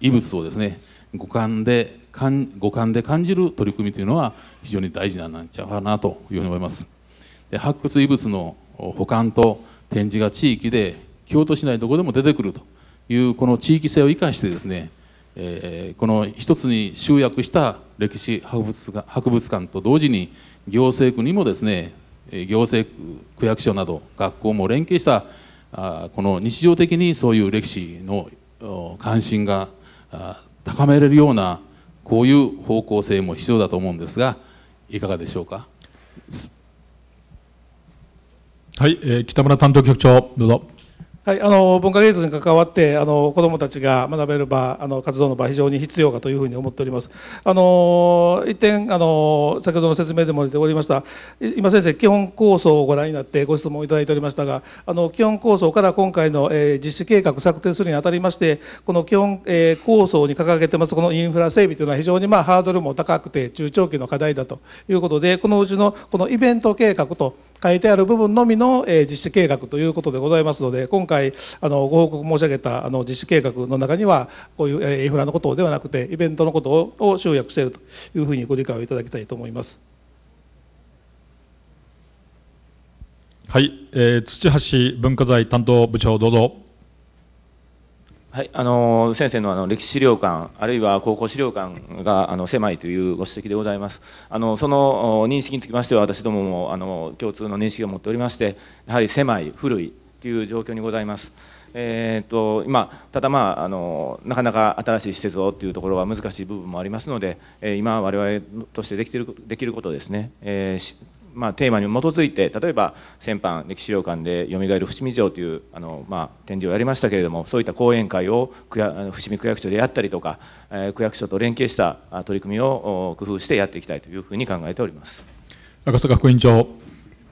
異物をですね五感で五感で感じる取り組みというのは非常に大事なんちゃうかなというふうに思います。で発掘遺物の保管と展示が地域で京都市内どこでも出てくるというこの地域性を生かしてですねえー、この一つに集約した歴史博物館博物館と同時に行政区にもですね行政区役所など学校も連携したあこの日常的にそういう歴史の関心が高めれるようなこういう方向性も必要だと思うんですがいかがでしょうか。はい、えー、北村担当局長どうぞ。はい、あの文化芸術に関わってあの子どもたちが学べる場あの活動の場非常に必要かというふうに思っております。あの一点あの先ほどの説明でも出ておりました今先生基本構想をご覧になってご質問いただいておりましたがあの基本構想から今回の、えー、実施計画策定するにあたりましてこの基本、えー、構想に掲げてますこのインフラ整備というのは非常にまあハードルも高くて中長期の課題だということでこのうちのこのイベント計画と書いてある部分のみの、え実施計画ということでございますので今回あのご報告申し上げたあの実施計画の中にはこういう、えインフラのことではなくてイベントのことを集約しているというふうにご理解をいただきたいと思います。はい、えー、土橋文化財担当部長どうぞ。はい、あの先生のあの歴史資料館あるいは高校資料館があの狭いというご指摘でございますあのその認識につきましては私どももあの共通の認識を持っておりましてやはり狭い古いという状況にございます。えーと、今ただまああのなかなか新しい施設をというところは難しい部分もありますので、えー、今我々としてできてるできることですね、えー、まあ、テーマに基づいて例えば先般歴史資料館で「よみがえる伏見城」というあの、まあ、展示をやりましたけれどもそういった講演会を区や伏見区役所でやったりとか、えー、区役所と連携した取り組みを工夫してやっていきたいというふうに考えております赤坂副委員長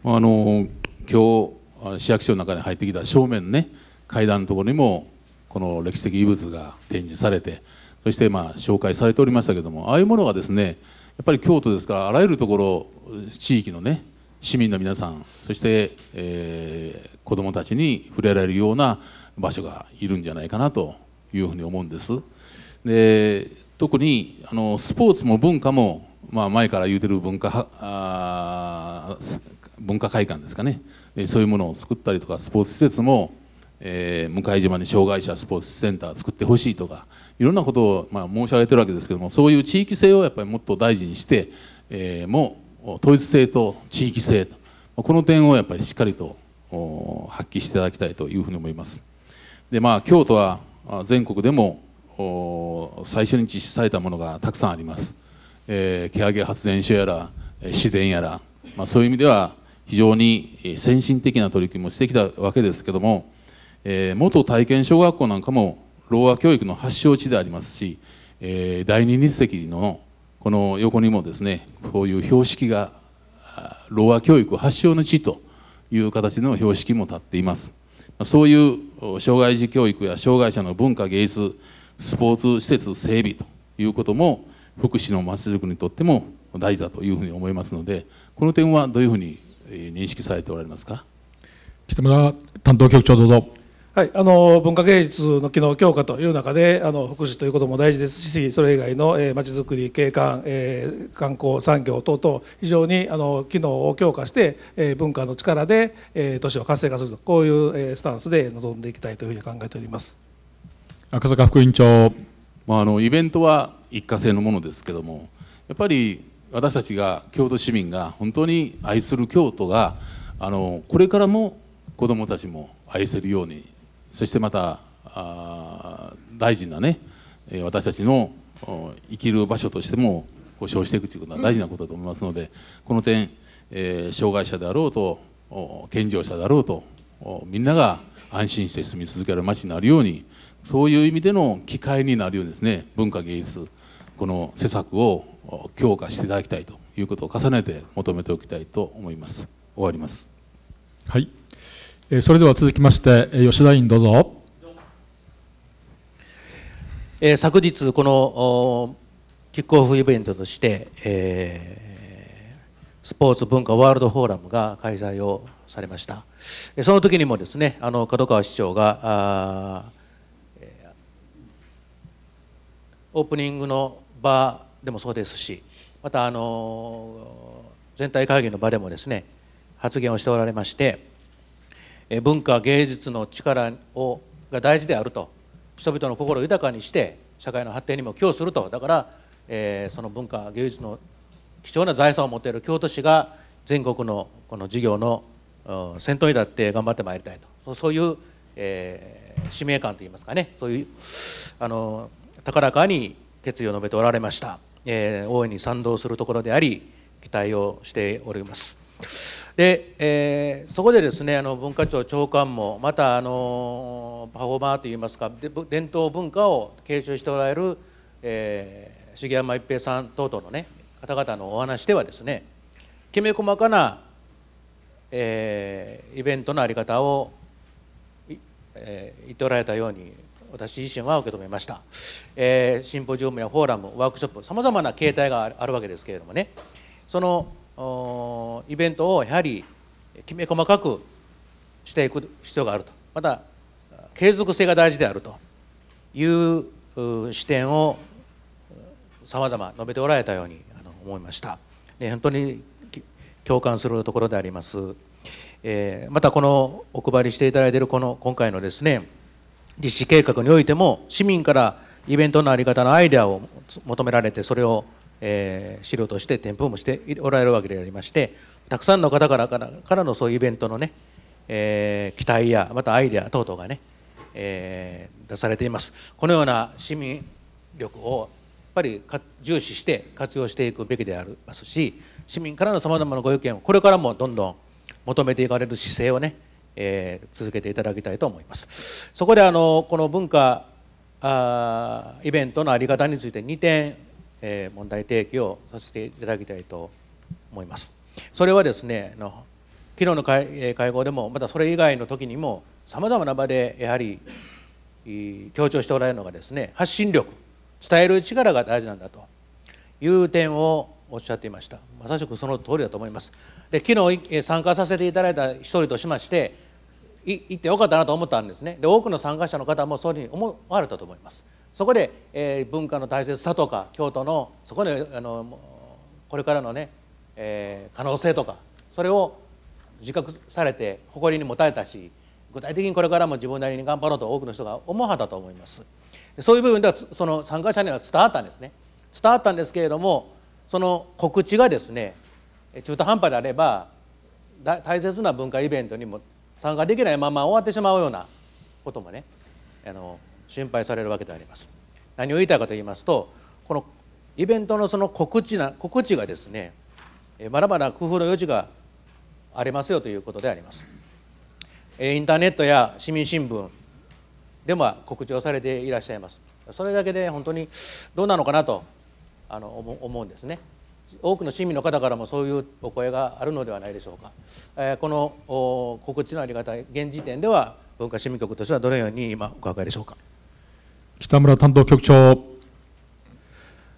あの今日市役所の中に入ってきた正面ね階段のところにもこの歴史的遺物が展示されてそしてまあ紹介されておりましたけどもああいうものがですねっぱり京都ですからあらゆるところ地域のね市民の皆さんそして、えー、子どもたちに触れられるような場所がいるんじゃないかなというふうに思うんです。で特にあのスポーツも文化も、まあ、前から言うてる文化文化会館ですかねそういうものを作ったりとかスポーツ施設も、えー、向島に障害者スポーツセンター作ってほしいとかいろんなことをま申し上げてるわけですけどもそういう地域性をやっぱりもっと大事にして、えー、もう統一性と地域性とこの点をやっぱりしっかりと発揮していただきたいというふうに思います。でまあ、京都は全国でも最初に実施されたものがたくさんあります。えー、毛上げ発電所やら市電やら、まあ、そういう意味では非常に先進的な取り組みをしてきたわけですけども、えー、元体験小学校なんかもろうあ教育の発祥地でありますし、えー、第二日石のこの横にもですねこういう標識がろうあ教育発祥の地という形の標識も立っていますそういう障害児教育や障害者の文化芸術スポーツ施設整備ということも福祉のまちづくりにとっても大事だというふうに思いますのでこの点はどういうふうに認識されておられますか北村担当局長どうぞはい、あの文化芸術の機能強化という中であの福祉ということも大事ですしそれ以外の、えー、づくり景観、えー、観光産業等々非常にあの機能を強化して、えー、文化の力で、えー、都市を活性化するとこういう、えー、スタンスで臨んでいきたいというふうに考えております赤坂副委員長、まあ、あのイベントは一過性のものですけどもやっぱり私たちが京都市民が本当に愛する京都があのこれからも子どもたちも愛せるようにそしてまた大臣なね私たちの生きる場所としても保障していくということは大事なことだと思いますのでこの点、えー、障害者であろうと健常者であろうとみんなが安心して住み続ける街になるようにそういう意味での機会になるようにですね文化芸術この施策を強化していただきたいということを重ねて求めておきたいと思います。終わります。はい。それでは続きまして、吉田委員どうぞ。え昨日、このキックオフイベントとして、えスポーツ文化ワールドフォーラムが開催をされました。その時にもですね、あの角川市長がオープニングの場でもそうですし、またあの全体会議の場でもですね、発言をしておられまして、文化芸術の力をが大事であると人々の心を豊かにして社会の発展にも寄与するとだから、えー、その文化芸術の貴重な財産を持っている京都市が全国のこの事業の先頭に立って頑張ってまいりたいとそういう、えー、使命感といいますかねそういうあの高らかに決意を述べておられました、えー、大いに賛同するところであり期待をしております。で、えー、そこでですねあの文化庁長官もまたあのパフォーマーといいますか伝統文化を継承しておられる、えー、重山一平さん等々のね方々のお話ではですねきめ細かな、えー、イベントの在り方を、えー、言っておられたように私自身は受け止めました、えー、シンポジウムやフォーラムワークショップさまざまな形態があるわけですけれどもねそのイベントをやはりきめ細かくしていく必要があるとまた継続性が大事であるという視点をさまざま述べておられたように思いました、本当に共感するところであります、えまたこのお配りしていただいているこの今回のですね実施計画においても市民からイベントの在り方のアイデアを求められてそれをえー、資料として添付もしておられるわけでありましてたくさんの方からからのそういうイベントのね、えー、期待やまたアイデア等々がね、えー、出されていますこのような市民力をやっぱり重視して活用していくべきでありますし市民からのさまざまなご意見をこれからもどんどん求めていかれる姿勢をね、えー、続けていただきたいと思いますそこであのこの文化あイベントのあり方について2点え問題提起をさせていただきたいと思います。それはですねの昨日の会会合でもまたそれ以外の時にもさまざまな場でやはり強調しておられるのがですね発信力伝える力が大事なんだという点をおっしゃっていましたまさしくその通りだと思いますで昨日参加させていただいた一人としまして行ってよかったなと思ったんですねで多くの参加者の方もそういうふうに思われたと思いますそこで、えー、文化の大切さとか京都のそこであのこれからのね、えー、可能性とかそれを自覚されて誇りに持たれたし具体的にこれからも自分なりに頑張ろうと多くの人が思うはだと思いますそういう部分ではその参加者には伝わったんですね伝わったんですけれどもその告知がですね中途半端であれば大切な文化イベントにも参加できないまま終わってしまうようなこともねあの心配されるわけであります何を言いたいかと言いますとこのイベントのその告知な告知がですねまだまだ工夫の余地がありますよということでありますインターネットや市民新聞でも告知をされていらっしゃいますそれだけで本当にどうなのかなとあの思うんですね多くの市民の方からもそういうお声があるのではないでしょうか、えこの告知のありがたい現時点では文化市民局としてはどのように今お考えでしょうか。北村担当局長。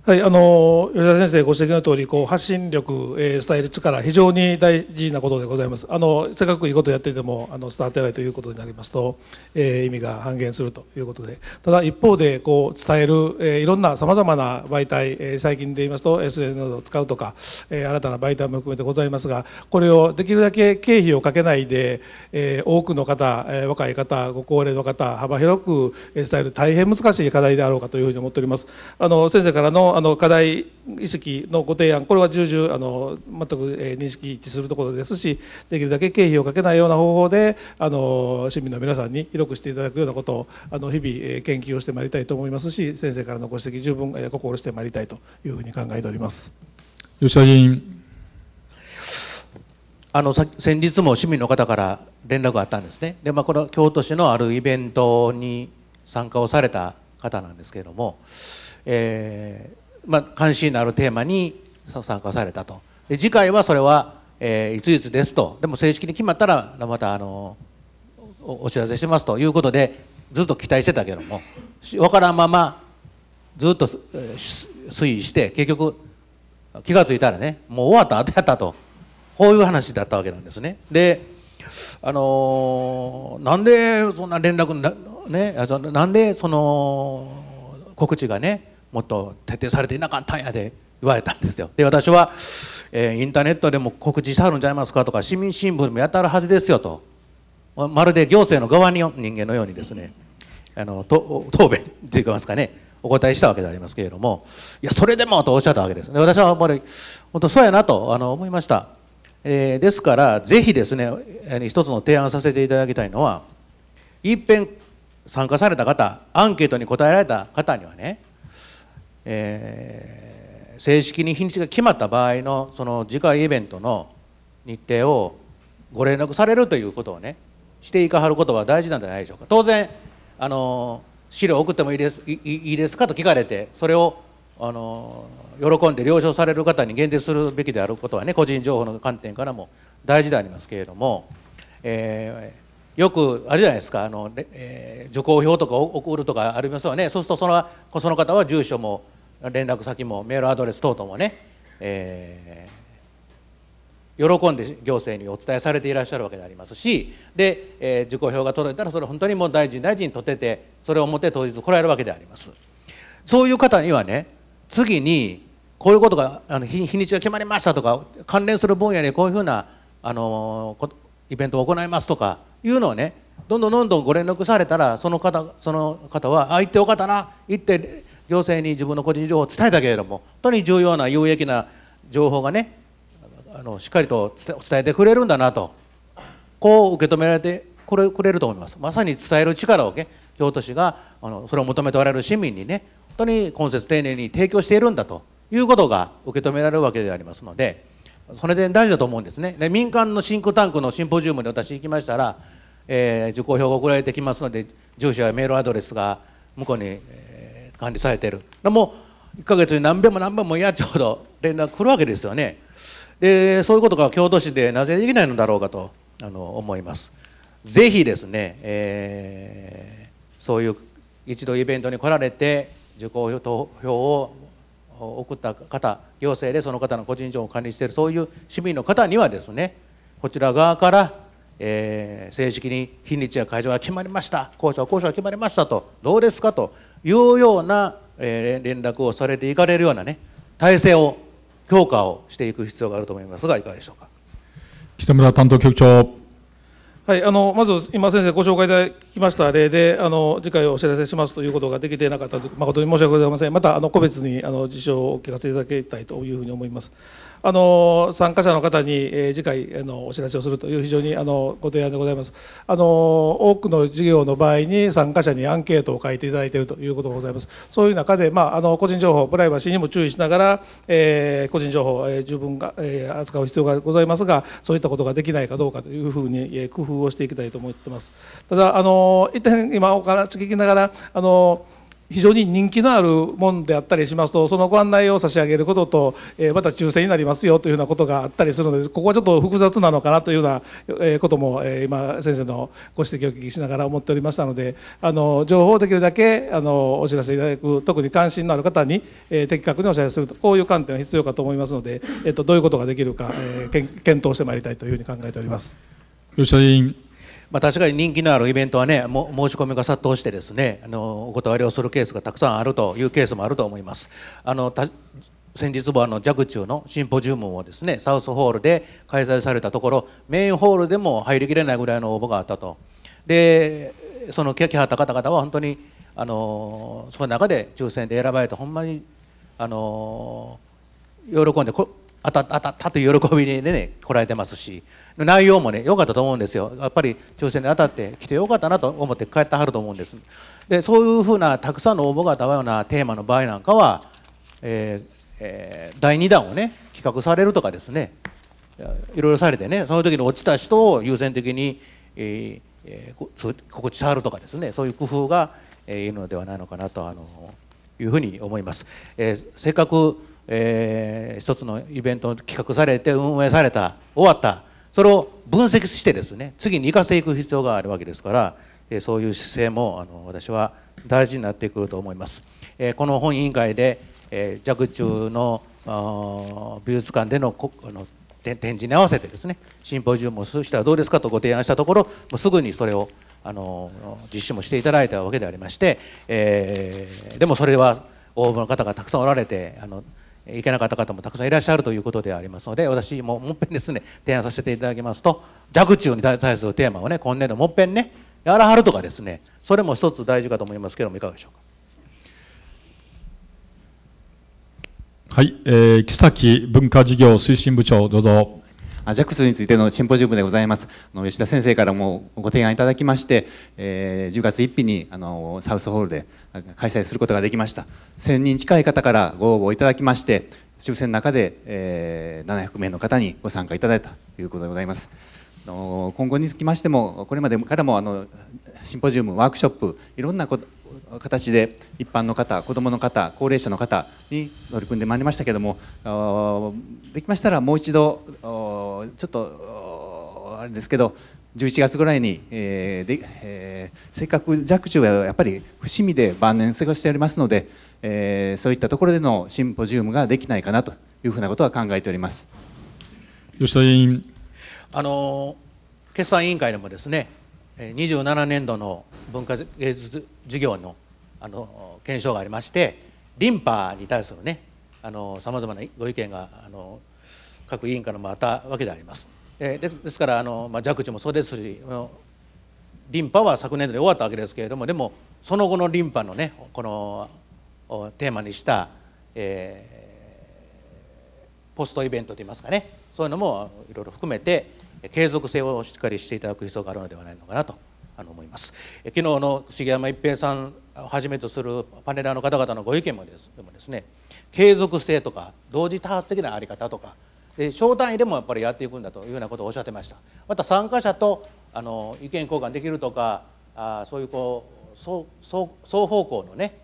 はい、あの吉田先生ご指摘の通り、こり発信力、えー、伝える力非常に大事なことでございますあのせっかくいいことをやっていてもあの伝わってないということになりますと、えー、意味が半減するということでただ一方でこう伝える、えー、いろんなさまざまな媒体、えー、最近で言いますと SNS を使うとか、えー、新たな媒体も含めてございますがこれをできるだけ経費をかけないで、えー、多くの方、えー、若い方ご高齢の方幅広く伝える大変難しい課題であろうかというふうに思っております。あの先生からのあの課題意識のご提案これは重々あの全く、え認識一致するところですしできるだけ経費をかけないような方法であの市民の皆さんに広くしていただくようなことをあの日々、え研究をしてまいりたいと思いますし先生からのご指摘十分、え心してまいりたいというふうに考えております吉田議員あの先日も市民の方から連絡があったんですねで、まあ、これは京都市のあるイベントに参加をされた方なんですけれども、えー、まあ、関心のあるテーマに参加されたとで次回はそれは、えー、いついつですとでも正式に決まったらまたあのお知らせしますということでずっと期待してたけども分からんままずっと推移して結局気が付いたらねもう終わった後やったとこういう話だったわけなんですね。であのー、なんでそんな連絡な,、ね、なんでその告知がねもっと徹底されていなかったんやで言われたんですよで私は、えー、インターネットでも告知しはるんちゃいますかとか市民新聞でもやっらははずですよとまるで行政の側に人間のようにですねあの答弁と言いますかねお答えしたわけでありますけれどもいやそれでもとおっしゃったわけですで私はあっり本当そうやなとあの思いました、えー、ですからぜひですね一つの提案させていただきたいのはいっぺん参加された方アンケートに答えられた方にはねえー、正式に日にちが決まった場合のその次回イベントの日程をご連絡されるということをねしていかはることは大事なんじゃないでしょうか当然あの資料送ってもいいですいいですかと聞かれてそれをあの喜んで了承される方に限定するべきであることはね個人情報の観点からも大事でありますけれども、えよくあるじゃないですかあの、えー、受講票とか送るとかありますよねそうするとそのその方は住所も連絡先もメールアドレス等々もね、えー、喜んで行政にお伝えされていらっしゃるわけでありますしで、えー、受講票が届いたらそれ本当にもう大臣大臣にとっててそれを持って当日来られるわけであります。そういう方にはね次にこういうことがあの日日にちが決まりましたとか関連する分野でこういうふうなあのイベントを行いますとかいうのねどんどんどんどんご連絡されたらその方その方は「あ行ってよかったな」行って行政に自分の個人情報を伝えたけれども本当に重要な有益な情報がねあのしっかりと伝えてくれるんだなとこう受け止められてこれくれると思いますまさに伝える力を、ね、京都市があのそれを求めておられる市民にね本当に今節丁寧に提供しているんだということが受け止められるわけでありますのでそれで大事だと思うんですねで民間のシンクタンクのシンポジウムに私行きましたらえー、受講票が送られてきますので住所やメールアドレスが向こうに、えー、管理されているでも1か月に何遍も何遍も嫌ちょうど連絡来るわけですよねでそういうことが京都市でなぜできないのだろうかとあの思いますぜひですね、えー、そういう一度イベントに来られて受講投票を送った方行政でその方の個人情報を管理しているそういう市民の方にはですねこちら側からえー、正式に日にちや会場が決まりました校は交渉が決まりましたとどうですかというような、えー、連絡をされていかれるようなね体制を強化をしていく必要があると思いますがいかがでしょうか北村担当局長はい、あのまず今、先生、ご紹介いただきました例で、あの次回お知らせしますということができていなかったと、誠に申し訳ございません、またあの個別にあの事象を聞かせていただきたいというふうに思います。あの参加者の方に、えー、次回あのお知らせをするという非常にあのご提案でございますあの多くの事業の場合に参加者にアンケートを書いていただいているということがございますそういう中で、まあ、あの個人情報プライバシーにも注意しながら、えー、個人情報、えー、十分が、えー、扱う必要がございますがそういったことができないかどうかというふうに、えー、工夫をしていきたいと思っていますただあの一点今お話聞きながらあの非常に人気のあるもんであったりしますとそのご案内を差し上げることと、えー、また抽選になりますよというようなことがあったりするのでここはちょっと複雑なのかなというような、えことも、えー、今先生のご指摘をお聞きしながら思っておりましたのであの情報をできるだけあのお知らせいただく特に関心のある方に、えー、的確にお知らせするとこういう観点が必要かと思いますので、えーと、とどういうことができるか、えー、検討してまいりたいというふうに考えております。吉田委員まあ、確かに人気のあるイベントはね、も申し込みが殺到してですね、あのお断りをするケースがたくさんあるというケースもあると思います。あの先日もあの弱中のシンポジウムをですねサウスホールで開催されたところメインホールでも入りきれないぐらいの応募があったとでそのキハった方々は本当にあのその中で抽選で選ばれてほんまにあの喜んでこ当たったという喜びにねこらえてますし内容もね良かったと思うんですよやっぱり抽選に当たって来てよかったなと思って帰ってはると思うんですでそういうふうなたくさんの応募があったようなテーマの場合なんかは、えーえー、第2弾をね企画されるとかですねいろいろされてねその時に落ちた人を優先的に、えー、告知さはるとかですねそういう工夫が、えー、いのではないのかなとあのいうふうに思います。えー、せっかくえー、一つのイベント企画されて運営された終わったそれを分析してですね次に生かしていく必要があるわけですからそういう姿勢もあの私は大事になってくると思います。この本委員会で若冲の美術館での展示に合わせてですねシンポジウムをしたらどうですかとご提案したところもうすぐにそれをあの実施もしていただいたわけでありまして、えー、でもそれは応募の方がたくさんおられてあの行けなかった方もたくさんいらっしゃるということでありますので私ももっぺんですね提案させていただきますと弱中に対するテーマをね今年度もっぺんねやらはるとかですねそれも一つ大事かと思いますけどもいかがでしょうか。はい、えー、木崎文化事業推進部長どうぞ。j クスについてのシンポジウムでございますあの吉田先生からもご提案いただきまして、えー、10月1日にあのサウスホールで開催することができました1000人近い方からご応募いただきまして抽選の中で、えー、700名の方にご参加いただいたということでございます。今後につきましてもこれまでからもあのシンポジウムワークショップいろんなこと形で一般の方、子どもの方、高齢者の方に取り組んでまいりましたけれども、できましたらもう一度、ちょっとあれですけど、11月ぐらいに、えーでえー、せっかく若冲はやっぱり伏見で晩年過ごしておりますので、えー、そういったところでのシンポジウムができないかなというふうなことは考えております吉田委員あの決算委員会でもですね27年度の文化芸術授業のあの検証がありましてリンパに対するねさまざまなご意見があの各委員からもあったわけであります。でですからあの、まあ、弱智もそうですしリンパは昨年度で終わったわけですけれどもでもその後のリンパのねこのテーマにした、えー、ポストイベントといいますかねそういうのもいろいろ含めて継続性をしっかりしていただく必要があるのではないのかなとあの思います昨日の重山一平さんをはじめとするパネラーの方々のご意見もですでもですね継続性とか同時多発的な在り方とかで小単位でもやっぱりやっていくんだというようなことをおっしゃってましたまた参加者とあの意見交換できるとかあそういうこう双双方向のね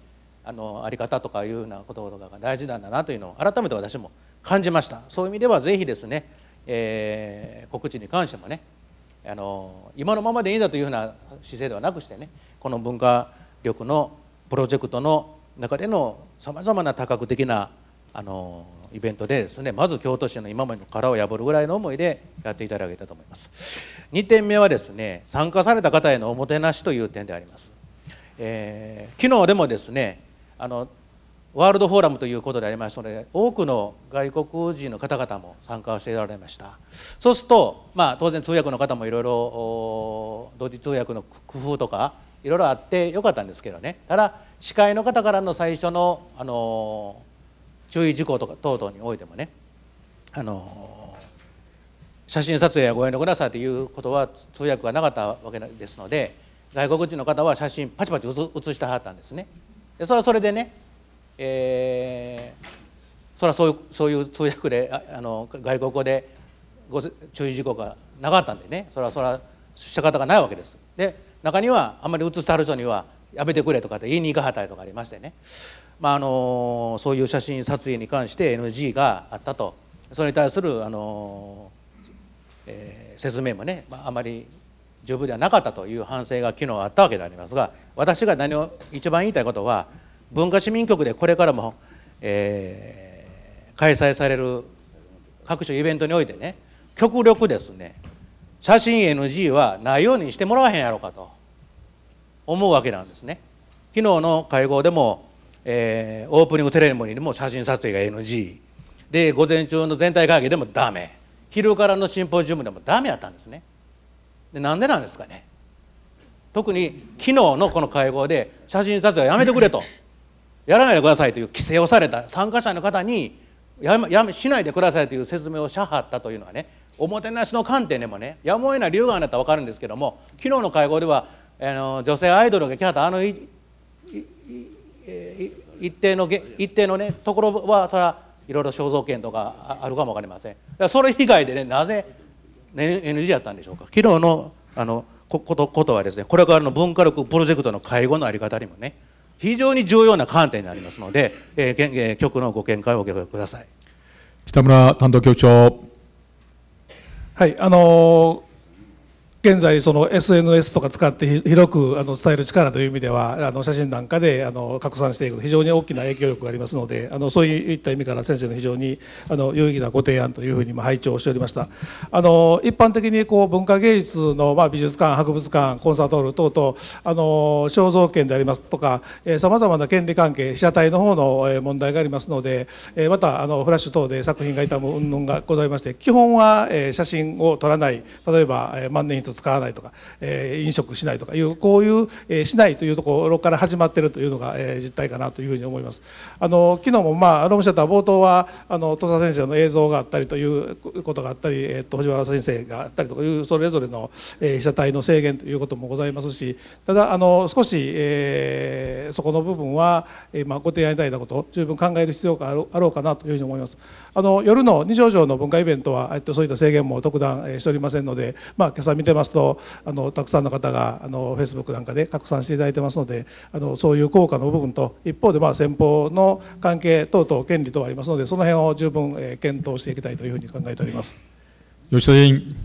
あの在り方とかいうようなことが大事なんだなというのを改めて私も感じましたそういう意味ではぜひですね、えー、告知に関してもねあの今のままでいいんだというふうな姿勢ではなくしてねこの文化力のプロジェクトの中でのさまざまな多角的なあのイベントでですねまず京都市の今までの殻を破るぐらいの思いでやっていただけたと思います2点目はですね参加された方へのおもてなしという点であります、えー、昨日でもですねあのワールドフォーラムということでありますので多くの外国人の方々も参加をしておられましたそうすると、まあ、当然通訳の方もいろいろ同時通訳の工夫とかいろいろあってよかったんですけどねただ司会の方からの最初の、あの注意事項とか等々においてもね、あの写真撮影はご遠慮くださいということは通訳がなかったわけですので外国人の方は写真パチパチ写してはったんですねでそれはそれでねえー、それはそういうそういう通訳であの外国語で注意事項がなかったんでねそれはそれは仕方がないわけです。で中にはあんまり写してある人にはやめてくれとかって言いに行かはったりとかありましてね、まあ、あのそういう写真撮影に関して NG があったとそれに対するあの、えー、説明もね、まあ、あまり十分ではなかったという反省が昨日あったわけでありますが私が何を一番言いたいことは文化市民局でこれからも、えー、開催される各種イベントにおいてね極力ですね写真 NG はないようにしてもらわへんやろうかと思うわけなんですね昨日の会合でも、えー、オープニングセレモニーでも写真撮影が NG で午前中の全体会議でもダメ昼からのシンポジウムでもダメやったんですねでなんでなんですかね特に昨日のこの会合で写真撮影はやめてくれとやらないでくださいという規制をされた参加者の方にやめやめしないでくださいという説明をしはったというのはねおもてなしの観点でもねやむを得ない理由があったら分かるんですけども昨日の会合ではあの女性アイドルが来はったあの一定の一定のねところはそれはいろいろ肖像権とかあるかも分かりませんそれ以外でねなぜ、ね、NG やったんでしょうか昨日のあのことことはですねこれからの文化力プロジェクトの会合のあり方にもね非常に重要な観点になりますので、えーえー、局のご見解をお受けください北村担当局長。はいあの現在その SNS とか使って広くあの伝える力という意味ではあの写真なんかであの拡散していく非常に大きな影響力がありますのであのそういった意味から先生の非常にあの有意義なご提案というふうに拝聴しておりましたあの一般的にこう文化芸術の、まあ、美術館博物館コンサートホール等々あの肖像権でありますとかさまざまな権利関係被写体の方の問題がありますのでまたあのフラッシュ等で作品が傷む云々がございまして基本は写真を撮らない例えば万年筆使わないとか、えー、飲食しないとかいうこういう、えー、しないというところから始まっているというのが、えー、実態かなというふうに思います。あの昨日も、まあ、ロムシャター冒頭はあの土佐先生の映像があったりということがあったり、えーと、藤原先生があったりとかいうそれぞれの、えー、被写体の制限ということもございますしただあの少し、えー、そこの部分は、えーまあ、ご提案いただいたことを十分考える必要があろうかなというふうに思います。あの夜の二条城の文化イベントは、えっと、そういった制限も特段、えー、しておりませんので、まあ、今朝見てますとあのたくさんの方があの Facebook なんかで拡散していただいてますのであのそういう効果の部分と一方でまあ先方の関係等々権利等ありますのでその辺を十分、えー、検討していきたいというふうに考えております。吉田委員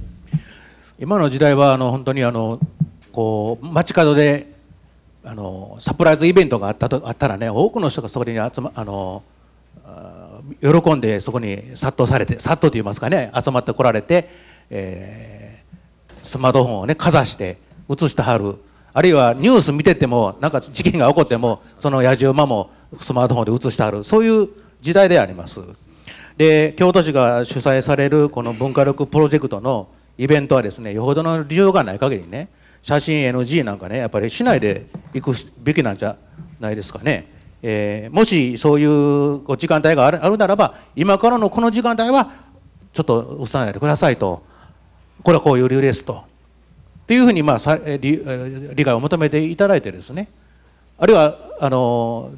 今の時代はあの本当にあのこう街角であのサプライズイベントがあったとあったらね多くの人がそこに集まあの喜んでそこに殺到されて殺到といいますかね集まってこられて、えスマートフォンをね、かざして映してはる。あるいはニュース見てても、なんか事件が起こっても、その野獣馬もスマートフォンで映してはる。そういう時代であります。で、京都市が主催されるこの文化力プロジェクトのイベントはですね、よほどの理由がない限りね、写真 NG なんかね、やっぱり市内で行くべきなんじゃないですかね。えー、もしそういう時間帯があるならば、今からのこの時間帯は、ちょっと押さないでくださいと。これはこういう理由ですと。というふうにまあ理理解を求めていただいてですねあるいはあの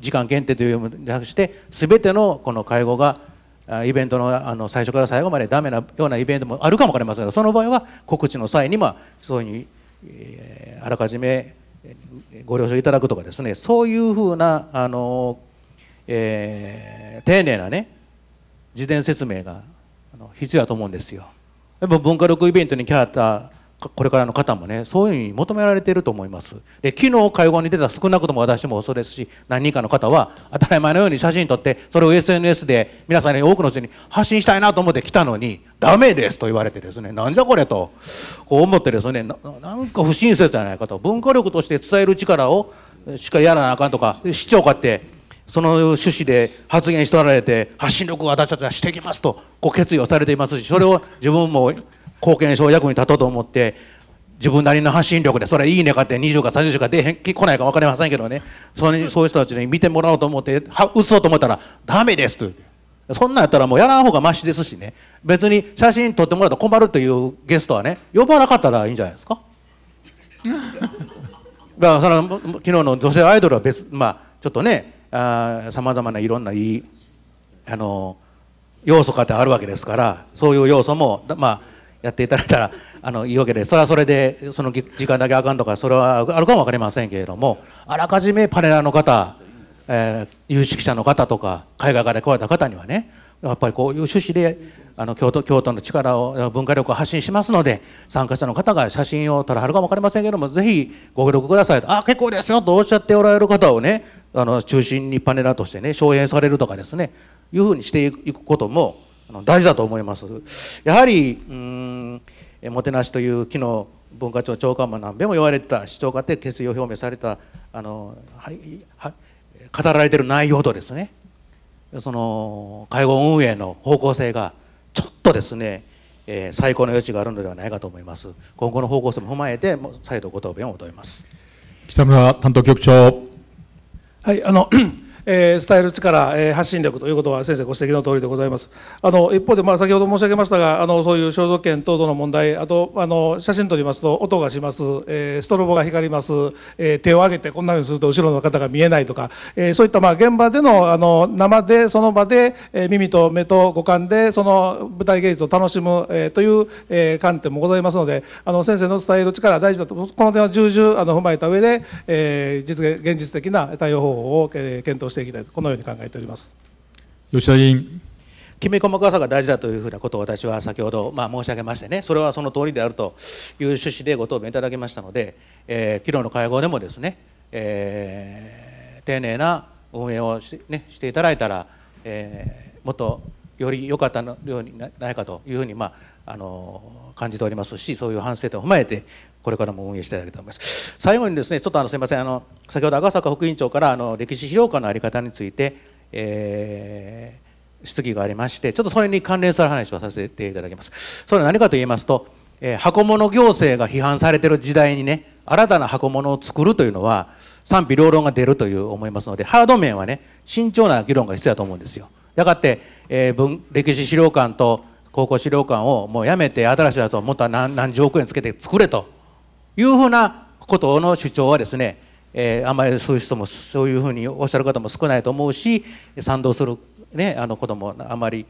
時間限定というのでなくしてすべてのこの介護がイベントのあの最初から最後までダメなようなイベントもあるかも分かりませんがその場合は告知の際にまあそういうふうに、えあらかじめご了承いただくとかですねそういうふうなあの、えー、丁寧なね事前説明が必要だと思うんですよ。やっぱ文化力イベントに来はったこれからの方もねそういうふうに求められていると思いますで昨日会合に出た少なくとも私もそうですし何人かの方は当たり前のように写真撮ってそれを SNS で皆さんに多くの人に発信したいなと思って来たのにダメですと言われてですねなんじゃこれとこう思ってですねなんか不親切じゃないかと文化力として伝える力をしっかりやらなあかんとか市長かってその趣旨で発言しておられて発信力を私たちはしていきますとこう決意をされていますしそれを自分も貢献し役に立とうと思って自分なりの発信力でそれいいねかって20か30か出へん来ないか分かりませんけどねそそういう人たちに見てもらおうと思っては映そうと思ったらダメですとそんなんやったらもうやらん方がましですしね別に写真撮ってもらうと困るというゲストはね呼ばなかったらいいんじゃないですか だからその昨日の女性アイドルは別まあちょっとねさまざまないろんないいあの要素かってあるわけですからそういう要素も、まあ、やっていただいたらあのいいわけでそれはそれでその時間だけあかんとかそれはあるかも分かりませんけれどもあらかじめパネラーの方、えー、有識者の方とか海外から来られた方にはねやっぱりこういう趣旨であの京都京都の力を文化力を発信しますので参加者の方が写真を撮らはるかも分かりませんけれどもぜひご協力くださいとあ結構ですよとおっしゃっておられる方をねあの中心にパネラーとしてね荘園されるとかですねいうふうにしていくことも大事だと思います。やはりうんもてなしという機能文化庁長官も何べも言われてた市長がって決意を表明されたあの、はいは語られてる内容とですねその介護運営の方向性がちょっとですね、えー、最高の余地があるのではないかと思います今後の方向性も踏まえて再度ご答弁を求めます北村担当局長はい、あのえー、伝える力、えー、発信力ということは先生ご指摘の通りでございます。あの一方で、まあ、先ほど申し上げましたがあのそういう肖像権等々の問題あとあの写真撮りますと音がします、えー、ストロボが光ります、えー、手を上げてこんなふうにすると後ろの方が見えないとか、えー、そういった、まあ、現場でのあの生でその場で、えー、耳と目と五感でその舞台芸術を楽しむ、えー、という、えー、観点もございますのであの先生の伝える力大事だとこの点を重々あの踏まえた上で、えー、実現現実的な対応方法を、えー、検討していきたいこのように考えております吉田委員きめ細かさが大事だというふうなことを私は先ほど、まあ、申し上げましてねそれはその通りであるという趣旨でご答弁いただきましたので、えー、昨日の会合でもですね、えー、丁寧な運営をし,、ね、していただいたら、えー、もっとより良かったのようにないかというふうに、まあ、あの感じておりますしそういう反省点を踏まえてこれからも運営していただきたいと思います。最後にですね、ちょっとあのすみません、あの先ほど赤坂副委員長からあの歴史資料館の在り方について、えー、質疑がありまして、ちょっとそれに関連する話をさせていただきます。それは何かと言いますと、えー、箱物行政が批判されている時代にね、新たな箱物を作るというのは賛否両論が出るという思いますので、ハード面はね、慎重な議論が必要だと思うんですよ。やがて、えー、文歴史資料館と高校資料館をもうやめて新しいやつをもっと何何十億円つけて作れというふうなことの主張はですね、えー、あまりそういう人もそういうふうにおっしゃる方も少ないと思うし賛同する、ね、あのこともあまり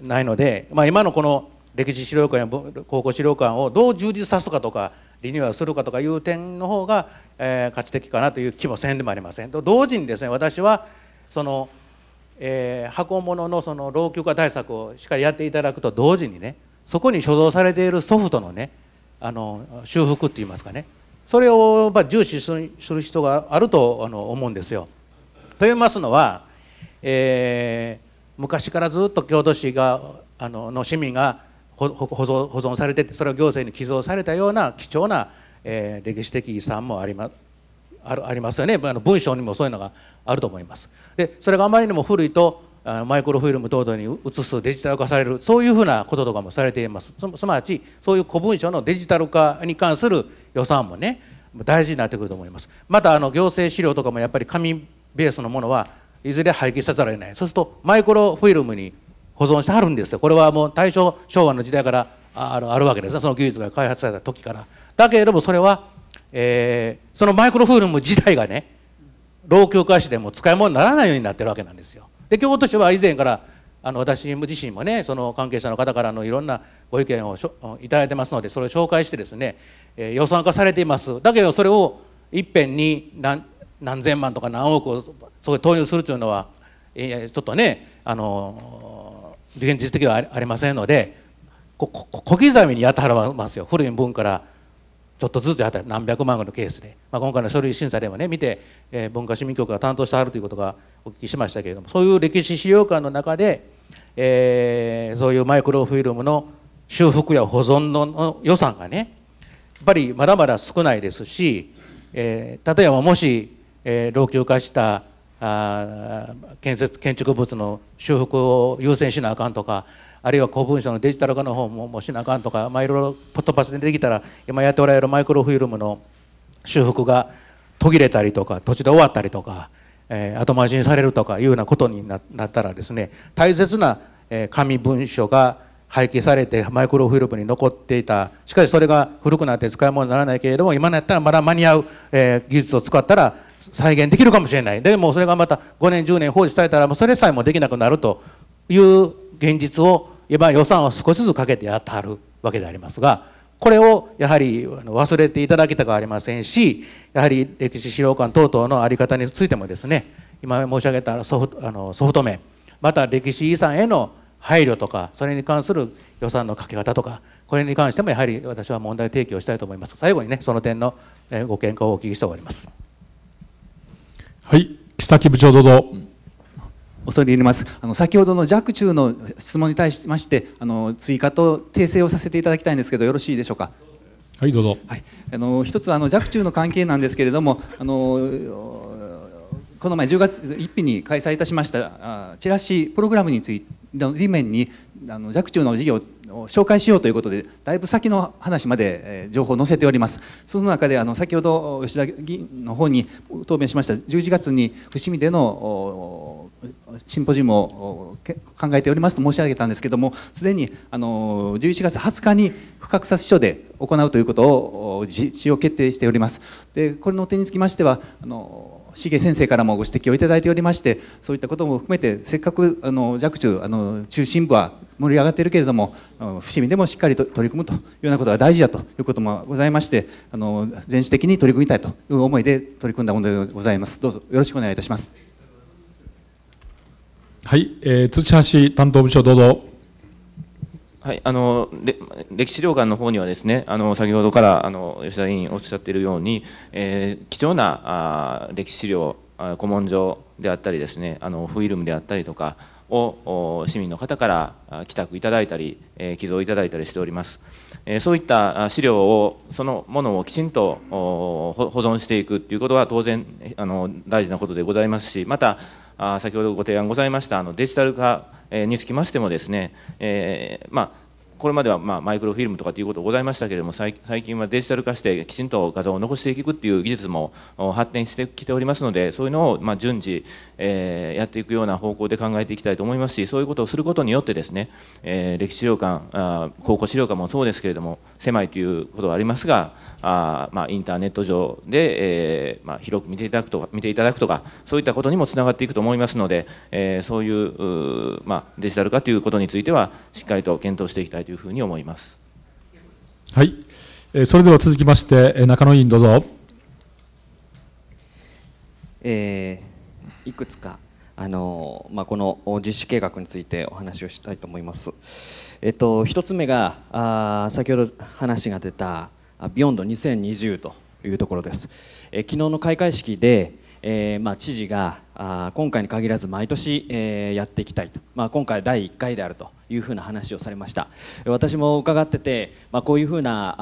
ないので、まあ、今のこの歴史資料館や高校資料館をどう充実さすかとかリニューアルするかとかいう点の方が、えー、価値的かなという気もせんでもありませんと同時にですね私はその、えー、箱物のその老朽化対策をしっかりやっていただくと同時にねそこに所蔵されているソフトのねあの修復っていいますかねそれをま重視する人があるとあの思うんですよ。と言いますのは、えー、昔からずっと郷土史があのの市民が保存されててそれを行政に寄贈されたような貴重な、えー、歴史的遺産もあります。あるありますよね文章にもそういうのがあると思いますでそれがあまりにも古いとマイクロフィルム等々に移すデジタル化されるそういうふうなこととかもされていますすなわちそういう古文書のデジタル化に関する予算もね大事になってくると思いますまたあの行政資料とかもやっぱり紙ベースのものはいずれ廃棄せざるを得ないそうするとマイクロフィルムに保存してはるんですよこれはもう大正昭和の時代からあるあるわけですねその技術が開発された時からだけれどもそれは、えー、そのマイクロフィルム自体がね老朽化しても使い物にならないようになってるわけなんですよで京としては以前からあの私自身もねその関係者の方からのいろんなご意見をいただいてますのでそれを紹介してですね、えー、予算化されていますだけどそれをいっぺんに何何千万とか何億をそこ投入するというのは、えー、ちょっとねあの現実的ではありませんので小刻みにやってはらますよ古い文からちょっとずつやった何百万のケースで、まあ、今回の書類審査でもね見て、えー、文化市民局が担当してあるということがお聞きしましたけれどもそういう歴史資料館の中で、えー、そういうマイクロフィルムの修復や保存の予算がねやっぱりまだまだ少ないですし、えー、例えばもし、え老朽化したあ建設建築物の修復を優先しなあかんとかあるいは公文書のデジタル化の方ももしなあかんとか、まあ、いろいろポットパスでできたら今やっておられるマイクロフィルムの修復が途切れたりとか途中で終わったりとか、えー、後回しにされるとかいうようなことになったらですね大切な紙文書が廃棄されてマイクロフィルムに残っていたしかしそれが古くなって使い物にならないけれども今なったらまだ間に合う、えー、技術を使ったら再現できるかもしれないでもそれがまた5年10年放置されたらもうそれさえもできなくなるという現実を今予算を少しずつかけてやってはるわけでありますがこれをやはり忘れていただけたくありませんしやはり歴史資料館等々の在り方についてもですね今申し上げたソフトあのソフト面また歴史遺産への配慮とかそれに関する予算のかけ方とかこれに関してもやはり私は問題提起をしたいと思います最後にねその点のご見解をお聞きしておりますはい木崎部長どうぞ恐れ入りますあの先ほどの若冲の質問に対しましてあの追加と訂正をさせていただきたいんですけどよろしいでしょうか。はいどうぞ。はいあの一つあの若冲の関係なんですけれどもあのこの前10月1日に開催いたしましたチラシプログラムについての理面にあの弱中の事業を紹介しようということでだいぶ先の話まで、えー、情報を載せておりますその中であの先ほど吉田議員の方に答弁しました11月に伏見でのシンポジウムを考えておりますと申し上げたんですけどもすでにあの11月20日に不覚殺署で行うということを実施を決定しておりますでこれの点につきましてはあの重先生からもご指摘をいただいておりましてそういったことも含めてせっかくあの若冲あの中心部は盛り上がっているけれども伏見でもしっかりと取り組むというようなことが大事だということもございましてあの全市的に取り組みたいという思いで取り組んだものでございますどうぞよろしくお願いいたします。はい、えー、土橋担当部長、どうぞ。はい、あの歴史資料館の方にはですねあの先ほどからあの吉田委員おっしゃっているように、えー、貴重なあ歴史資料あ古文書であったりですねあのフィルムであったりとかを市民の方から寄託いただいたり、えー、寄贈いただいたりしております、えー、そういった資料をそのものをきちんと保存していくということは当然あの大事なことでございますしまたあ先ほどご提案ございましたあのデジタル化、えにつきましてもですね、えまあこれまではまマイクロフィルムとかということございましたけれども最近はデジタル化してきちんと画像を残していくっていう技術も発展してきておりますのでそういうのをま順次、えやっていくような方向で考えていきたいと思いますしそういうことをすることによってですね、え歴史資料館あ考古資料館もそうですけれども狭いということはありますがあ、まインターネット上で、えま広く見ていただくとか見ていただくとかそういったことにもつながっていくと思いますので、えそういうまデジタル化ということについてはしっかりと検討していきたいいというふうに思います。はい、それでは続きまして、中野委員、どうぞ。えー、いくつかあの、まあ、この実施計画についてお話をしたいと思います。えっと、一つ目があ先ほど話が出たビヨンド2020というところです。え昨日の開会式で、えー、まあ、知事があ今回に限らず毎年、えー、やっていきたいと、まあ、今回第1回であるというふうな話をされました私も伺ってて、まあ、こういうふうな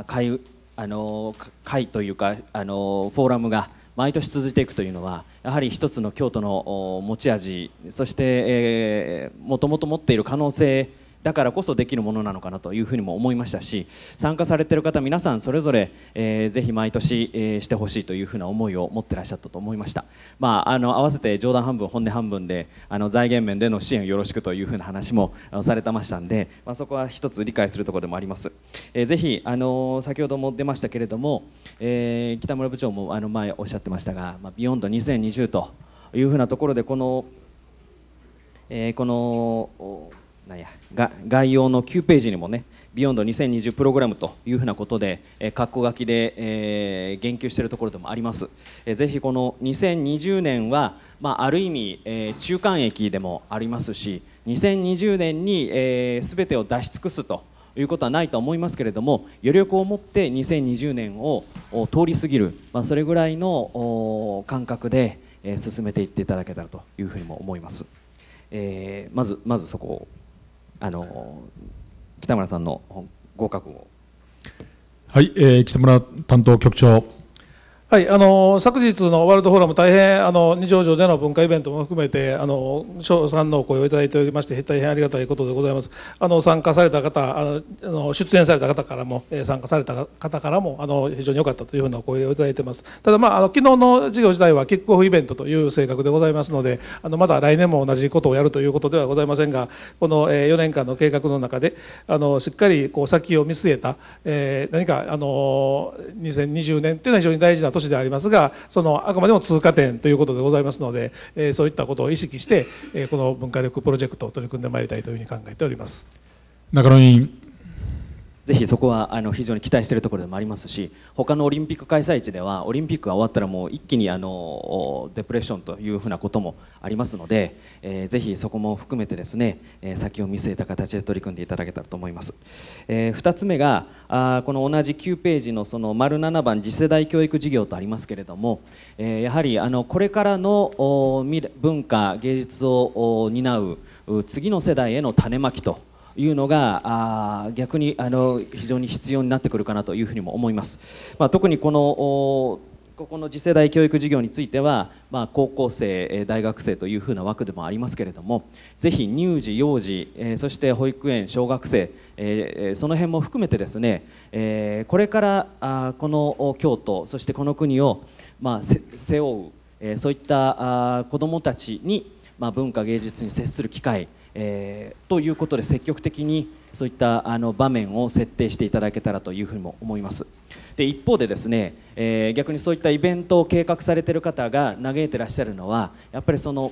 あ会あの会というかあのフォーラムが毎年続いていくというのはやはり一つの京都の持ち味そしてもともと持っている可能性だからこそできるものなのかなというふうにも思いましたし参加されてる方皆さんそれぞれ、えー、ぜひ毎年、えー、してほしいというふうな思いを持ってらっしゃったと思いました、まあ、あの合わせて冗談半分本音半分であの財源面での支援をよろしくというふうな話もされてましたんで、まあ、そこは一つ理解するところでもあります、えー、ぜひあの先ほども出ましたけれども、えー、北村部長もあの前おっしゃってましたが「まあ、ビヨンド2020」というふうなところでこの、えー、このなんや概要の9ページにもね「Beyond2020 プログラム」というふうなことで、えー、括弧書きで、えー、言及しているところでもあります、えー、ぜひこの2020年は、まあ、ある意味、えー、中間駅でもありますし2020年に、えー、てを出し尽くすということはないと思いますけれども余力を持って2020年を通り過ぎる、まあ、それぐらいの感覚で、進めていっていただけたらというふうにも思います、えー、まずまずそこをあの北村さんのご覚悟はい、えー、北村担当局長はい、あの昨日のワールドフォーラム、大変あの二条城での文化イベントも含めて、あの賞賛のお声をいただいておりまして、大変ありがたいことでございます。あの参加された方、あの出演された方からも、参加された方からもあの非常に良かったというふうなお声をいただいてます。ただ、まあ、あの昨日の授業自体はキックオフイベントという性格でございますので、あのまだ来年も同じことをやるということではございませんが、この4年間の計画の中で、あのしっかりこう先を見据えた、えー、何かあの2020年というのは非常に大事な年でありますがそのあくまでも通過点ということでございますので、えー、そういったことを意識して、えー、この文化力プロジェクトを取り組んでまいりたいというふうに考えております中野委員ぜひそこはあの非常に期待しているところでもありますし他のオリンピック開催地ではオリンピックが終わったらもう一気にあのデプレッションというふうなこともありますので、えー、ぜひそこも含めてですね、えー、先を見据えた形で取り組んでいただけたらと思います、えー、2つ目があこの同じ9ページのその丸7番次世代教育事業とありますけれども、えー、やはりあのこれからの文化芸術を担う次の世代への種まきというのがあ逆にあの非常に必要になってくるかなというふうにも思います。まあ、特にこのここの次世代教育事業については、まあ、高校生大学生というふうな枠でもありますけれどもぜひ乳児幼児、えそして保育園小学生、えその辺も含めてですね、えこれからあこの京都そしてこの国を、まあ、背負う、えそういったあ子どもたちに、ま文化芸術に接する機会えー、ということで積極的にそういったあの場面を設定していただけたらというふうにも思いますで一方でですね、えー、逆にそういったイベントを計画されてる方が嘆いてらっしゃるのはやっぱりその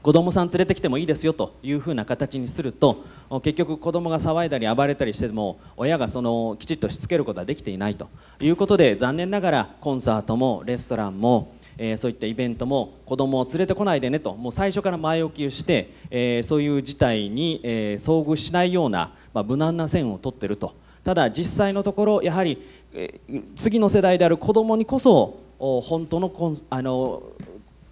子供さん連れてきてもいいですよというふうな形にすると結局子供が騒いだり暴れたりしても親がそのきちっとしつけることはできていないということで残念ながらコンサートもレストランもえー、そういったイベントも子供を連れてこないでねともう最初から前置きをして、えー、そういう事態に、えー、遭遇しないような、まあ、無難な線を取ってるとただ実際のところやはり、えー、次の世代である子供にこそ本当のコンあの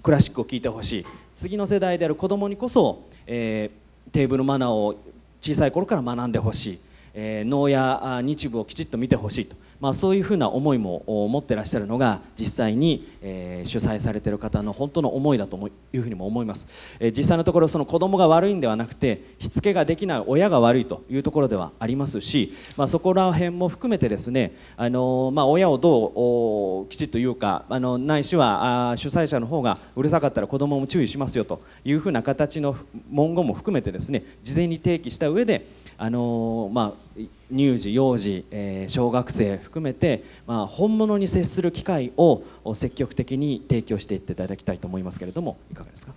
クラシックを聴いてほしい次の世代である子供にこそ、えー、テーブルマナーを小さい頃から学んでほしい、えー、能や日舞をきちっと見てほしいとまあ、そういうふうな思いも持ってらっしゃるのが実際に、えー、主催されている方の本当の思いだというふうにも思います、えー、実際のところその子どもが悪いんではなくてしつけができない親が悪いというところではありますし、まあ、そこら辺も含めてですね、あのまあ、親をどうきちっと言うかあのないしはあ主催者の方がうるさかったら子どもも注意しますよというふうな形の文言も含めてですね事前に提起した上であのまあ、乳児幼児、えー、小学生含めて、まあ、本物に接する機会を積極的に提供していっていただきたいと思いますけれどもいかがですか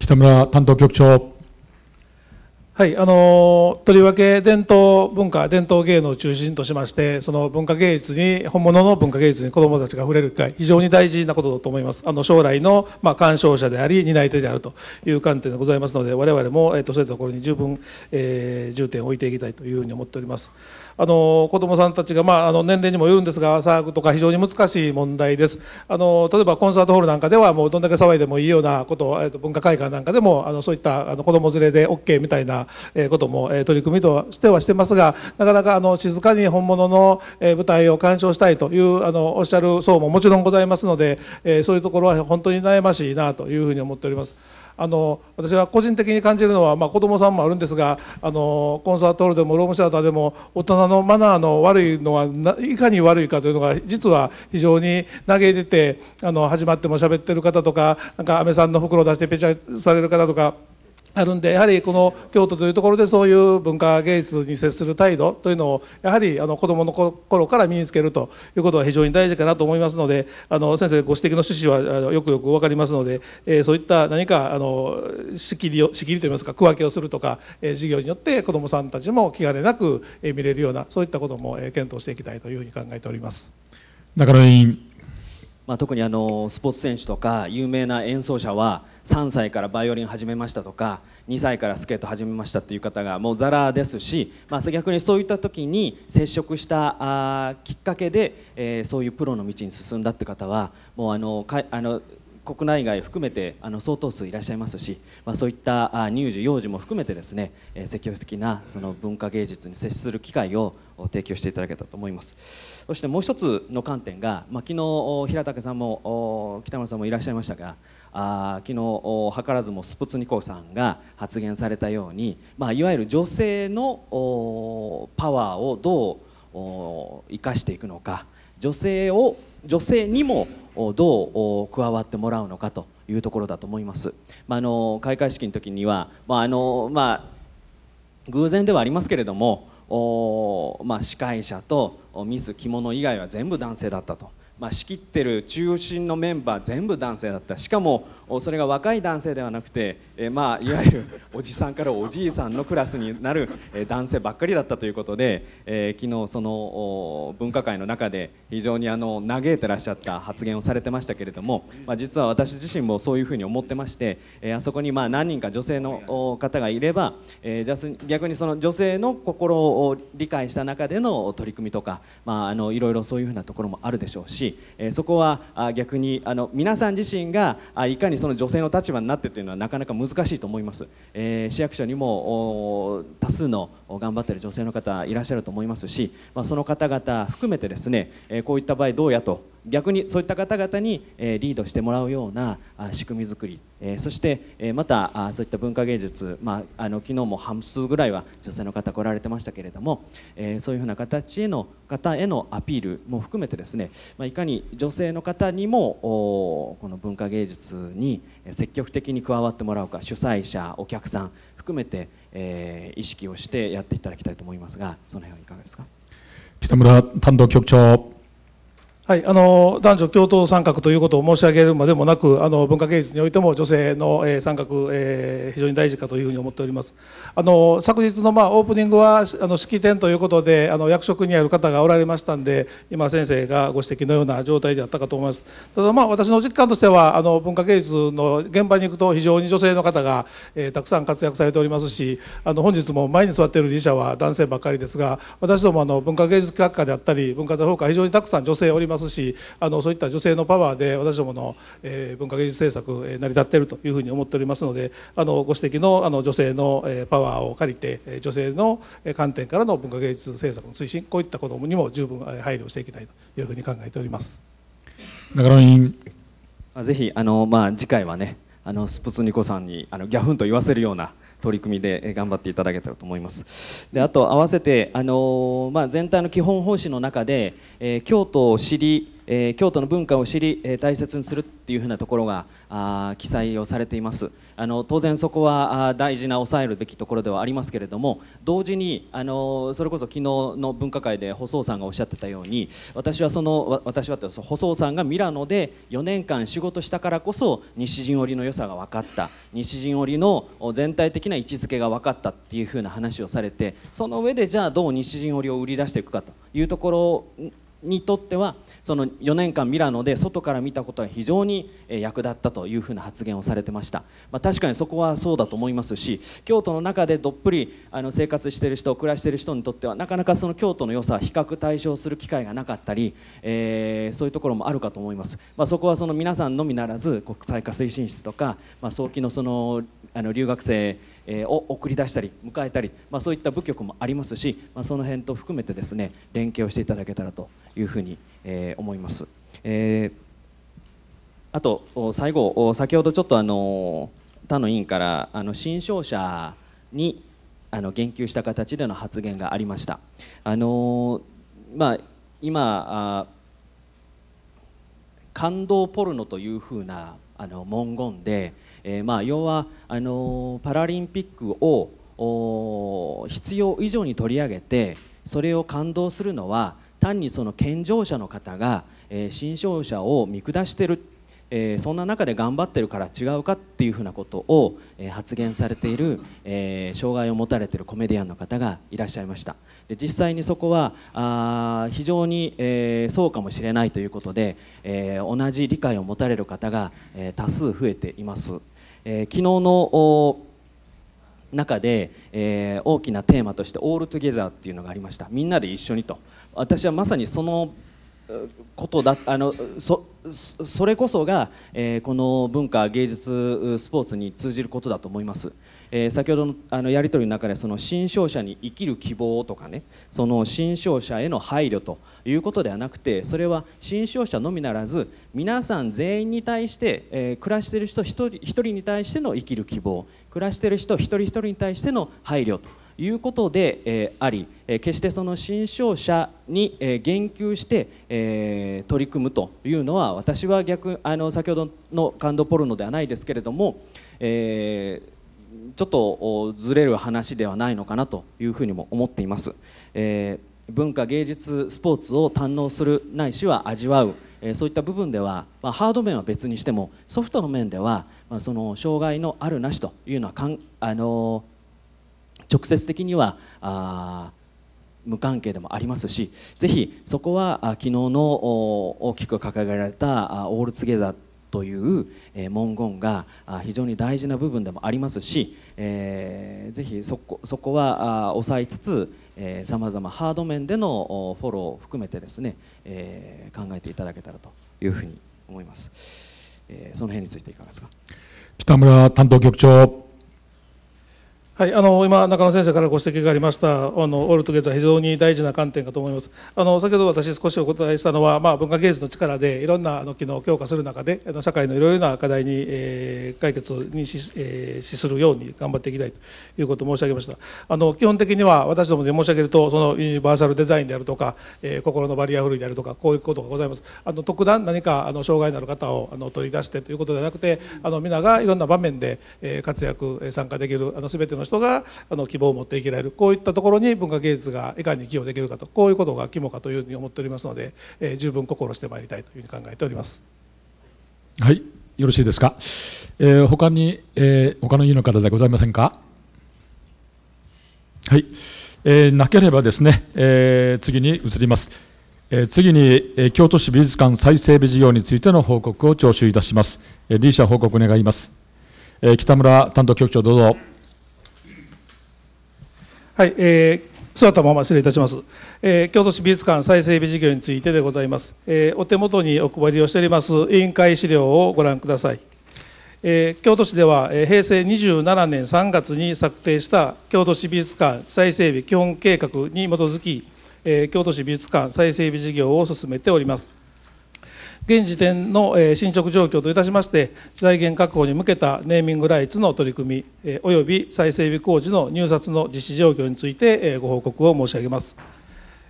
北村担当局長はい、あのとりわけ伝統文化伝統芸能を中心としましてその文化芸術に本物の文化芸術に子どもたちが触れる機会非常に大事なことだと思いますあの将来の、まあ、鑑賞者であり担い手であるという観点でございますので我々も、えー、とそういったところに十分、えー、重点を置いていきたいというふうに思っております。あの子どもさんたちが、まあ、あの年齢にもよるんですが騒ぐとか非常に難しい問題ですあの例えばコンサートホールなんかではもうどんだけ騒いでもいいようなことを、えー、と文化会館なんかでもあのそういったあの子ども連れで OK みたいなことも、えー、取り組みとしてはしてますがなかなかあの静かに本物の舞台を鑑賞したいというあのおっしゃる層ももちろんございますので、えー、そういうところは本当に悩ましいなというふうに思っております。あの私は個人的に感じるのは、まあ、子どもさんもあるんですがあのコンサートホールでもロームシアターでも大人のマナーの悪いのはいかに悪いかというのが実は非常に投げ出てあの始まっても喋ってる方とかなんか安さんの袋を出してペチャされる方とか。あるんでやはりこの京都というところでそういう文化芸術に接する態度というのをやはりあの子どもの頃から身につけるということは非常に大事かなと思いますのであの先生ご指摘の趣旨はよくよく分かりますので、えー、そういった何かあの仕切りを仕切りといいますか区分けをするとか、えー、授業によって子どもさんたちも気兼ねなく見れるようなそういったことも検討していきたいというふうに考えております。中野委員まあ、特にあのスポーツ選手とか有名な演奏者は3歳からバイオリン始めましたとか2歳からスケート始めましたっていう方がもうざらですし、まあ、逆にそういった時に接触したあきっかけで、えー、そういうプロの道に進んだって方はもうあのかあの国内外含めてあの相当数いらっしゃいますし、まあ、そういった乳児幼児も含めてですね、えー、積極的なその文化芸術に接する機会を提供していただけたと思いますそしてもう一つの観点が、まあ、昨日平武さんも北村さんもいらっしゃいましたがあ昨日図らずもスプツニコさんが発言されたように、まあ、いわゆる女性のパワーをどう生かしていくのか女性を女性にもどう加わってもらうのかというところだと思います。まあ、の開会式の時には、まああのまあ、偶然ではありますけれどもお、まあ、司会者とミス着物以外は全部男性だったと、まあ、仕切ってる中心のメンバー全部男性だったしかもそれが若い男性ではなくて、えー、まあ、いわゆる おじさんからおじいさんのクラスになる男性ばっかりだったということで、えー、昨日その分科会の中で非常にあの嘆いてらっしゃった発言をされてましたけれども、まあ、実は私自身もそういうふうに思ってまして、えー、あそこにまあ何人か女性の方がいれば、えー、逆にその女性の心を理解した中での取り組みとか、まあ、あのいろいろそういうふうなところもあるでしょうし、えー、そこは逆にあの皆さん自身がいかにその女性の立場になってというのはなかなか難しいと思います、えー、市役所にも多数の頑張っている女性の方いらっしゃると思いますし、まあ、その方々含めてですね、えこういった場合どうやと逆にそういった方々にリードしてもらうような仕組み作りそしてまたそういった文化芸術、まあ、あの昨日も半数ぐらいは女性の方来られてましたけれどもそういうふうな形への方へのアピールも含めてですねいかに女性の方にもこの文化芸術に積極的に加わってもらうか主催者お客さん含めて、え意識をしてやっていただきたいと思いますがその辺はいかがですか北村担当局長はい、あの男女共同参画ということを申し上げるまでもなくあの文化芸術においても女性の、えー、参画、えー、非常に大事かというふうに思っておりますあの昨日の、まあ、オープニングはあの式典ということであの役職にある方がおられましたんで今先生がご指摘のような状態であったかと思いますただ、まあ、私の実感としてはあの文化芸術の現場に行くと非常に女性の方が、えー、たくさん活躍されておりますしあの本日も前に座っている理事者は男性ばっかりですが私どもあの文化芸術学科であったり文化財法科非常にたくさん女性おりますますしあのそういった女性のパワーで私どもの、えー、文化芸術政策、えー、成り立っているというふうに思っておりますのであのご指摘のあの女性の、えー、パワーを借りて女性の観点からの文化芸術政策の推進こういったことにも十分配慮していきたいというふうに考えております。中野委員ぜひあの、まあ、次回はねあのスプツニコさんにあのギャフンと言わせるような取り組みで頑張っていただけたらと思いますであと合わせて、あのまあ、全体の基本方針の中で、え京都を知りえー、京都の文化を知り、えー、大切にするっていうふうなところがあ記載をされていますあの当然そこは大事な抑えるべきところではありますけれども同時にあのそれこそ昨日の分科会で細尾さんがおっしゃってたように私はその私はと細尾さんがミラノで4年間仕事したからこそ西陣織の良さが分かった西陣織の全体的な位置づけが分かったっていうふうな話をされてその上でじゃあどう西陣織を売り出していくかというところにとってはその4年間ミラノで外から見たことは非常に役立ったというふうな発言をされてました、まあ、確かにそこはそうだと思いますし京都の中でどっぷりあの生活してる人暮らしてる人にとってはなかなかその京都の良さ比較対象する機会がなかったり、えー、そういうところもあるかと思います、まあ、そこはその皆さんのみならず国際化推進室とか、まあ、早期のそのあの留学生えを送り出したり迎えたり、まあ、そういった部局もありますし、まあ、その辺と含めてですね連携をしていただけたらというふうに、え思います。えあと最後先ほどちょっとあの他の委員からあの新商社にあの言及した形での発言がありました。あのまあ、今感動ポルノというふうなあの文言でえー、まあ、要はあのパラリンピックを必要以上に取り上げてそれを感動するのは単にその健常者の方が、えー、新勝者を見下してる、えー、そんな中で頑張ってるから違うかっていうふうなことを、えー、発言されている、え障害を持たれてるコメディアンの方がいらっしゃいましたで実際にそこはあ非常に、えそうかもしれないということで、え同じ理解を持たれる方が、え多数増えています。えー、昨日の中で、えー、大きなテーマとして「オールトゥゲザー」っていうのがありましたみんなで一緒にと私はまさにそのことだあのそそれこそが、えー、この文化芸術スポーツに通じることだと思いますえー、先ほどのあのやり取りの中でその新商社に生きる希望とかねその新商社への配慮ということではなくてそれは新商社のみならず皆さん全員に対して、えー、暮らしている人一人一人に対しての生きる希望暮らしている人一人一人に対しての配慮ということで、えー、あり、え決してその新商社に、え言及して、え取り組むというのは私は逆あの先ほどの感動ポルノではないですけれども、えーちょっとずれる話ではないのかなというふうにも思っています、えー、文化芸術スポーツを堪能するないしは味わう、えー、そういった部分では、まあ、ハード面は別にしてもソフトの面では、まあ、その障害のあるなしというのはかん、あのー、直接的にはあ無関係でもありますしぜひそこは昨日の大きく掲げられた「オールツゲザー」という文言が非常に大事な部分でもありますし、えー、ぜひそこそこは抑えつつさまざまハード面でのフォローを含めてですね、えー、考えていただけたらというふうに思います、えー、その辺についていかがですか北村担当局長はい、あの今、中野先生からご指摘がありましたあのオールトゲズは非常に大事な観点かと思いますあの先ほど私少しお答えしたのは、まあ、文化芸術の力でいろんなあの機能を強化する中であの社会のいろいろな課題に、えー、解決にし,、えー、しするように頑張っていきたいということを申し上げましたあの基本的には私どもで申し上げるとそのユニバーサルデザインであるとか、えー、心のバリアフリーであるとかこういうことがございますあの特段何かあの障害のある方をあの取り出してということではなくてあの皆がいろんな場面で、え活躍参加できるあの全ての人があの希望を持っていけられるこういったところに文化芸術がいかに寄与できるかとこういうことが肝かというふうに思っておりますので、えー、十分心してまいりたいというふうに考えております。はいよろしいですか、えー、他に、えー、他の委員の方でございませんかはい、えー、なければですね、えー、次に移ります、えー、次に、えー、京都市美術館再整備事業についての報告を聴取いたします、えー、D 社報告願います、えー、北村担当局長どうぞはい、えー、座ったまま失礼いたします、えー、京都市美術館再整備事業についてでございます、えー、お手元にお配りをしております委員会資料をご覧ください、えー、京都市では、えー、平成27年3月に策定した京都市美術館再整備基本計画に基づき、えー、京都市美術館再整備事業を進めております現時点の進捗状況といたしまして財源確保に向けたネーミングライツの取り組みおよび再整備工事の入札の実施状況についてご報告を申し上げます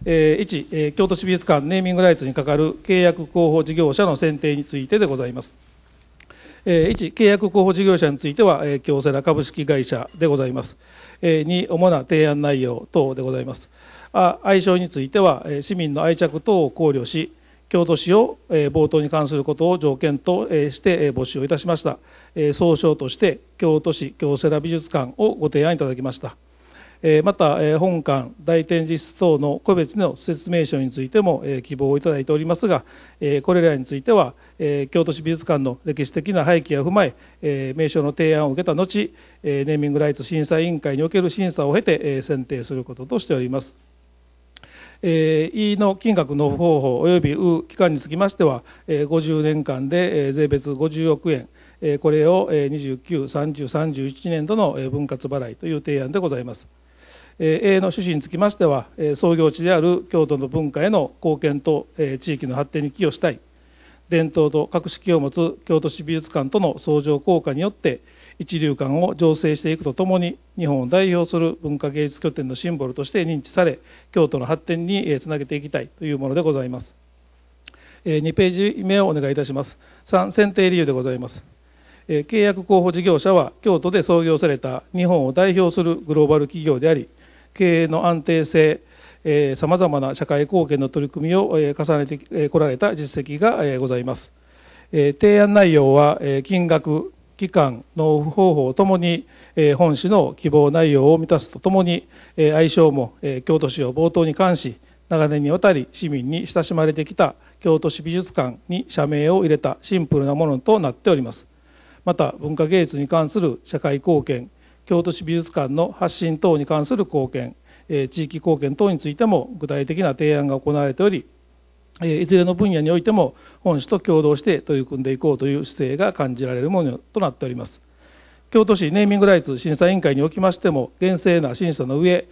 1京都市美術館ネーミングライツに係る契約候補事業者の選定についてでございます1契約候補事業者については京セラ株式会社でございます2主な提案内容等でございます愛称については市民の愛着等を考慮し京都市を冒頭に関することを条件として募集をいたしました総称として京都市京セラ美術館をご提案いただきましたまた本館大展示室等の個別の説明書についても希望をいただいておりますがこれらについては京都市美術館の歴史的な背景を踏まえ名称の提案を受けた後ネーミングライツ審査委員会における審査を経て選定することとしております。E の金額納付方法及び U 期間につきましては、50年間で、税別50億円、これを、29、30、31年度の、分割払いという提案でございます。A の趣旨につきましては創業地である京都の文化への貢献と地域の発展に寄与したい伝統と格式を持つ京都市美術館との相乗効果によって一流館を醸成していくとともに日本を代表する文化芸術拠点のシンボルとして認知され京都の発展につなげていきたいというものでございます2ページ目をお願いいたします3選定理由でございます契約候補事業者は京都で創業された日本を代表するグローバル企業であり経営の安定性さまざまな社会貢献の取り組みを重ねてこられた実績がございます提案内容は金額期間、納付方法ともに、本市の希望内容を満たすとともに、愛称も京都市を冒頭に関し、長年にわたり市民に親しまれてきた京都市美術館に社名を入れたシンプルなものとなっております。また、文化芸術に関する社会貢献、京都市美術館の発信等に関する貢献、地域貢献等についても具体的な提案が行われており、いずれの分野においても本市と共同して取り組んでいこうという姿勢が感じられるものとなっております京都市ネーミングライツ審査委員会におきましても厳正な審査の上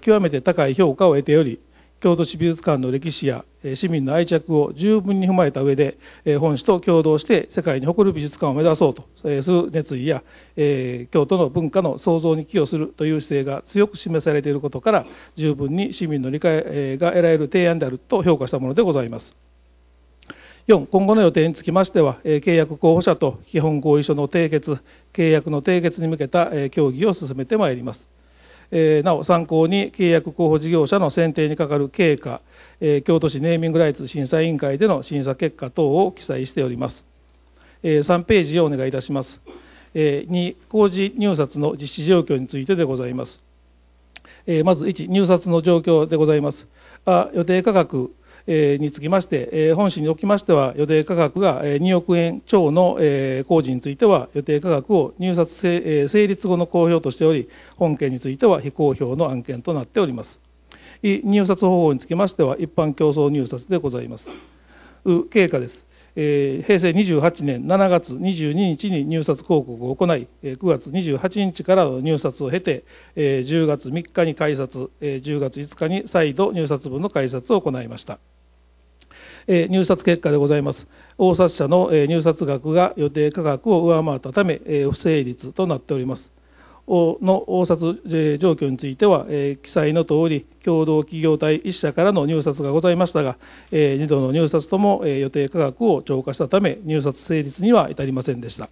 極めて高い評価を得ており京都市美術館の歴史や市民の愛着を十分に踏まえた上で本市と共同して世界に誇る美術館を目指そうとする熱意や京都の文化の創造に寄与するという姿勢が強く示されていることから十分に市民の理解が得られる提案であると評価したものでございます。4今後の予定につきましては契約候補者と基本合意書の締結契約の締結に向けた協議を進めてまいります。えー、なお参考に契約候補事業者の選定にかかる経過、えー、京都市ネーミングライツ審査委員会での審査結果等を記載しております、えー、3ページをお願いいたします、えー、2工事入札の実施状況についてでございます、えー、まず1入札の状況でございますあ予定価格につきまして、本市におきましては、予定価格が2億円超の工事については、予定価格を入札成立後の公表としており、本件については非公表の案件となっております。入札方法につきましては、一般競争入札でございます。経過です。えー、平成28年7月22日に入札広告を行い9月28日から入札を経て、えー、10月3日に開札、えー、10月5日に再度入札分の開札を行いました。え入札結果でございます応札者の入札額が予定価格を上回ったため不成立となっておりますの応札状況については、え記載のとおり共同企業体1社からの入札がございましたが、え2度の入札とも、え予定価格を超過したため入札成立には至りませんでした。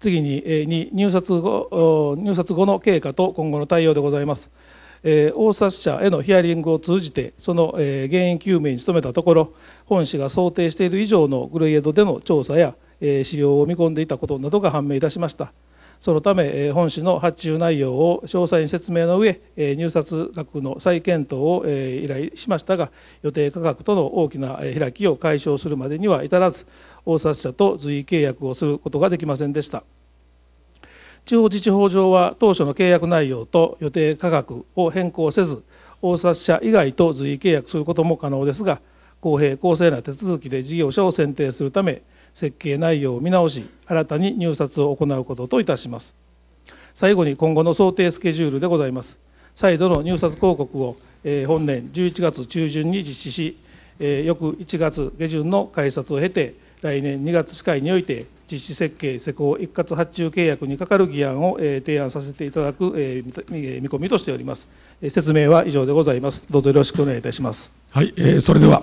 次にえ2入札後入札後の経過と今後の対応でございます。応札者へのヒアリングを通じてその原因究明に努めたところ本市が想定している以上のグレードでの調査や使用を見込んでいたことなどが判明いたしました。そのため本市の発注内容を詳細に説明の上入札額の再検討を依頼しましたが予定価格との大きな開きを解消するまでには至らず大札社と随意契約をすることができませんでした。地方自治法上は当初の契約内容と予定価格を変更せず大札社以外と随意契約することも可能ですが公平公正な手続きで事業者を選定するため設計内容を見直し新たに入札を行うことといたします最後に今後の想定スケジュールでございます再度の入札広告を、本年11月中旬に実施し、翌1月下旬の開札を経て来年2月司会において実施設計施工一括発注契約に係る議案を、提案させていただく、見込みとしております説明は以上でございますどうぞよろしくお願いいたしますはい、えー、それでは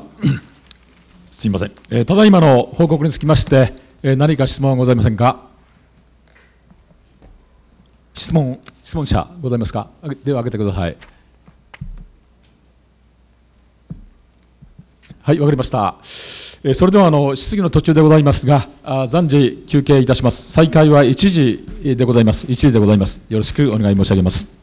すみません、えー、ただいまの報告につきまして、えー、何か質問はございませんか質問質問者ございますかでは挙げてくださいはいわかりました、えー、それではあの質疑の途中でございますがあ暫時休憩いたします再開は1時でございます1時でございますよろしくお願い申し上げます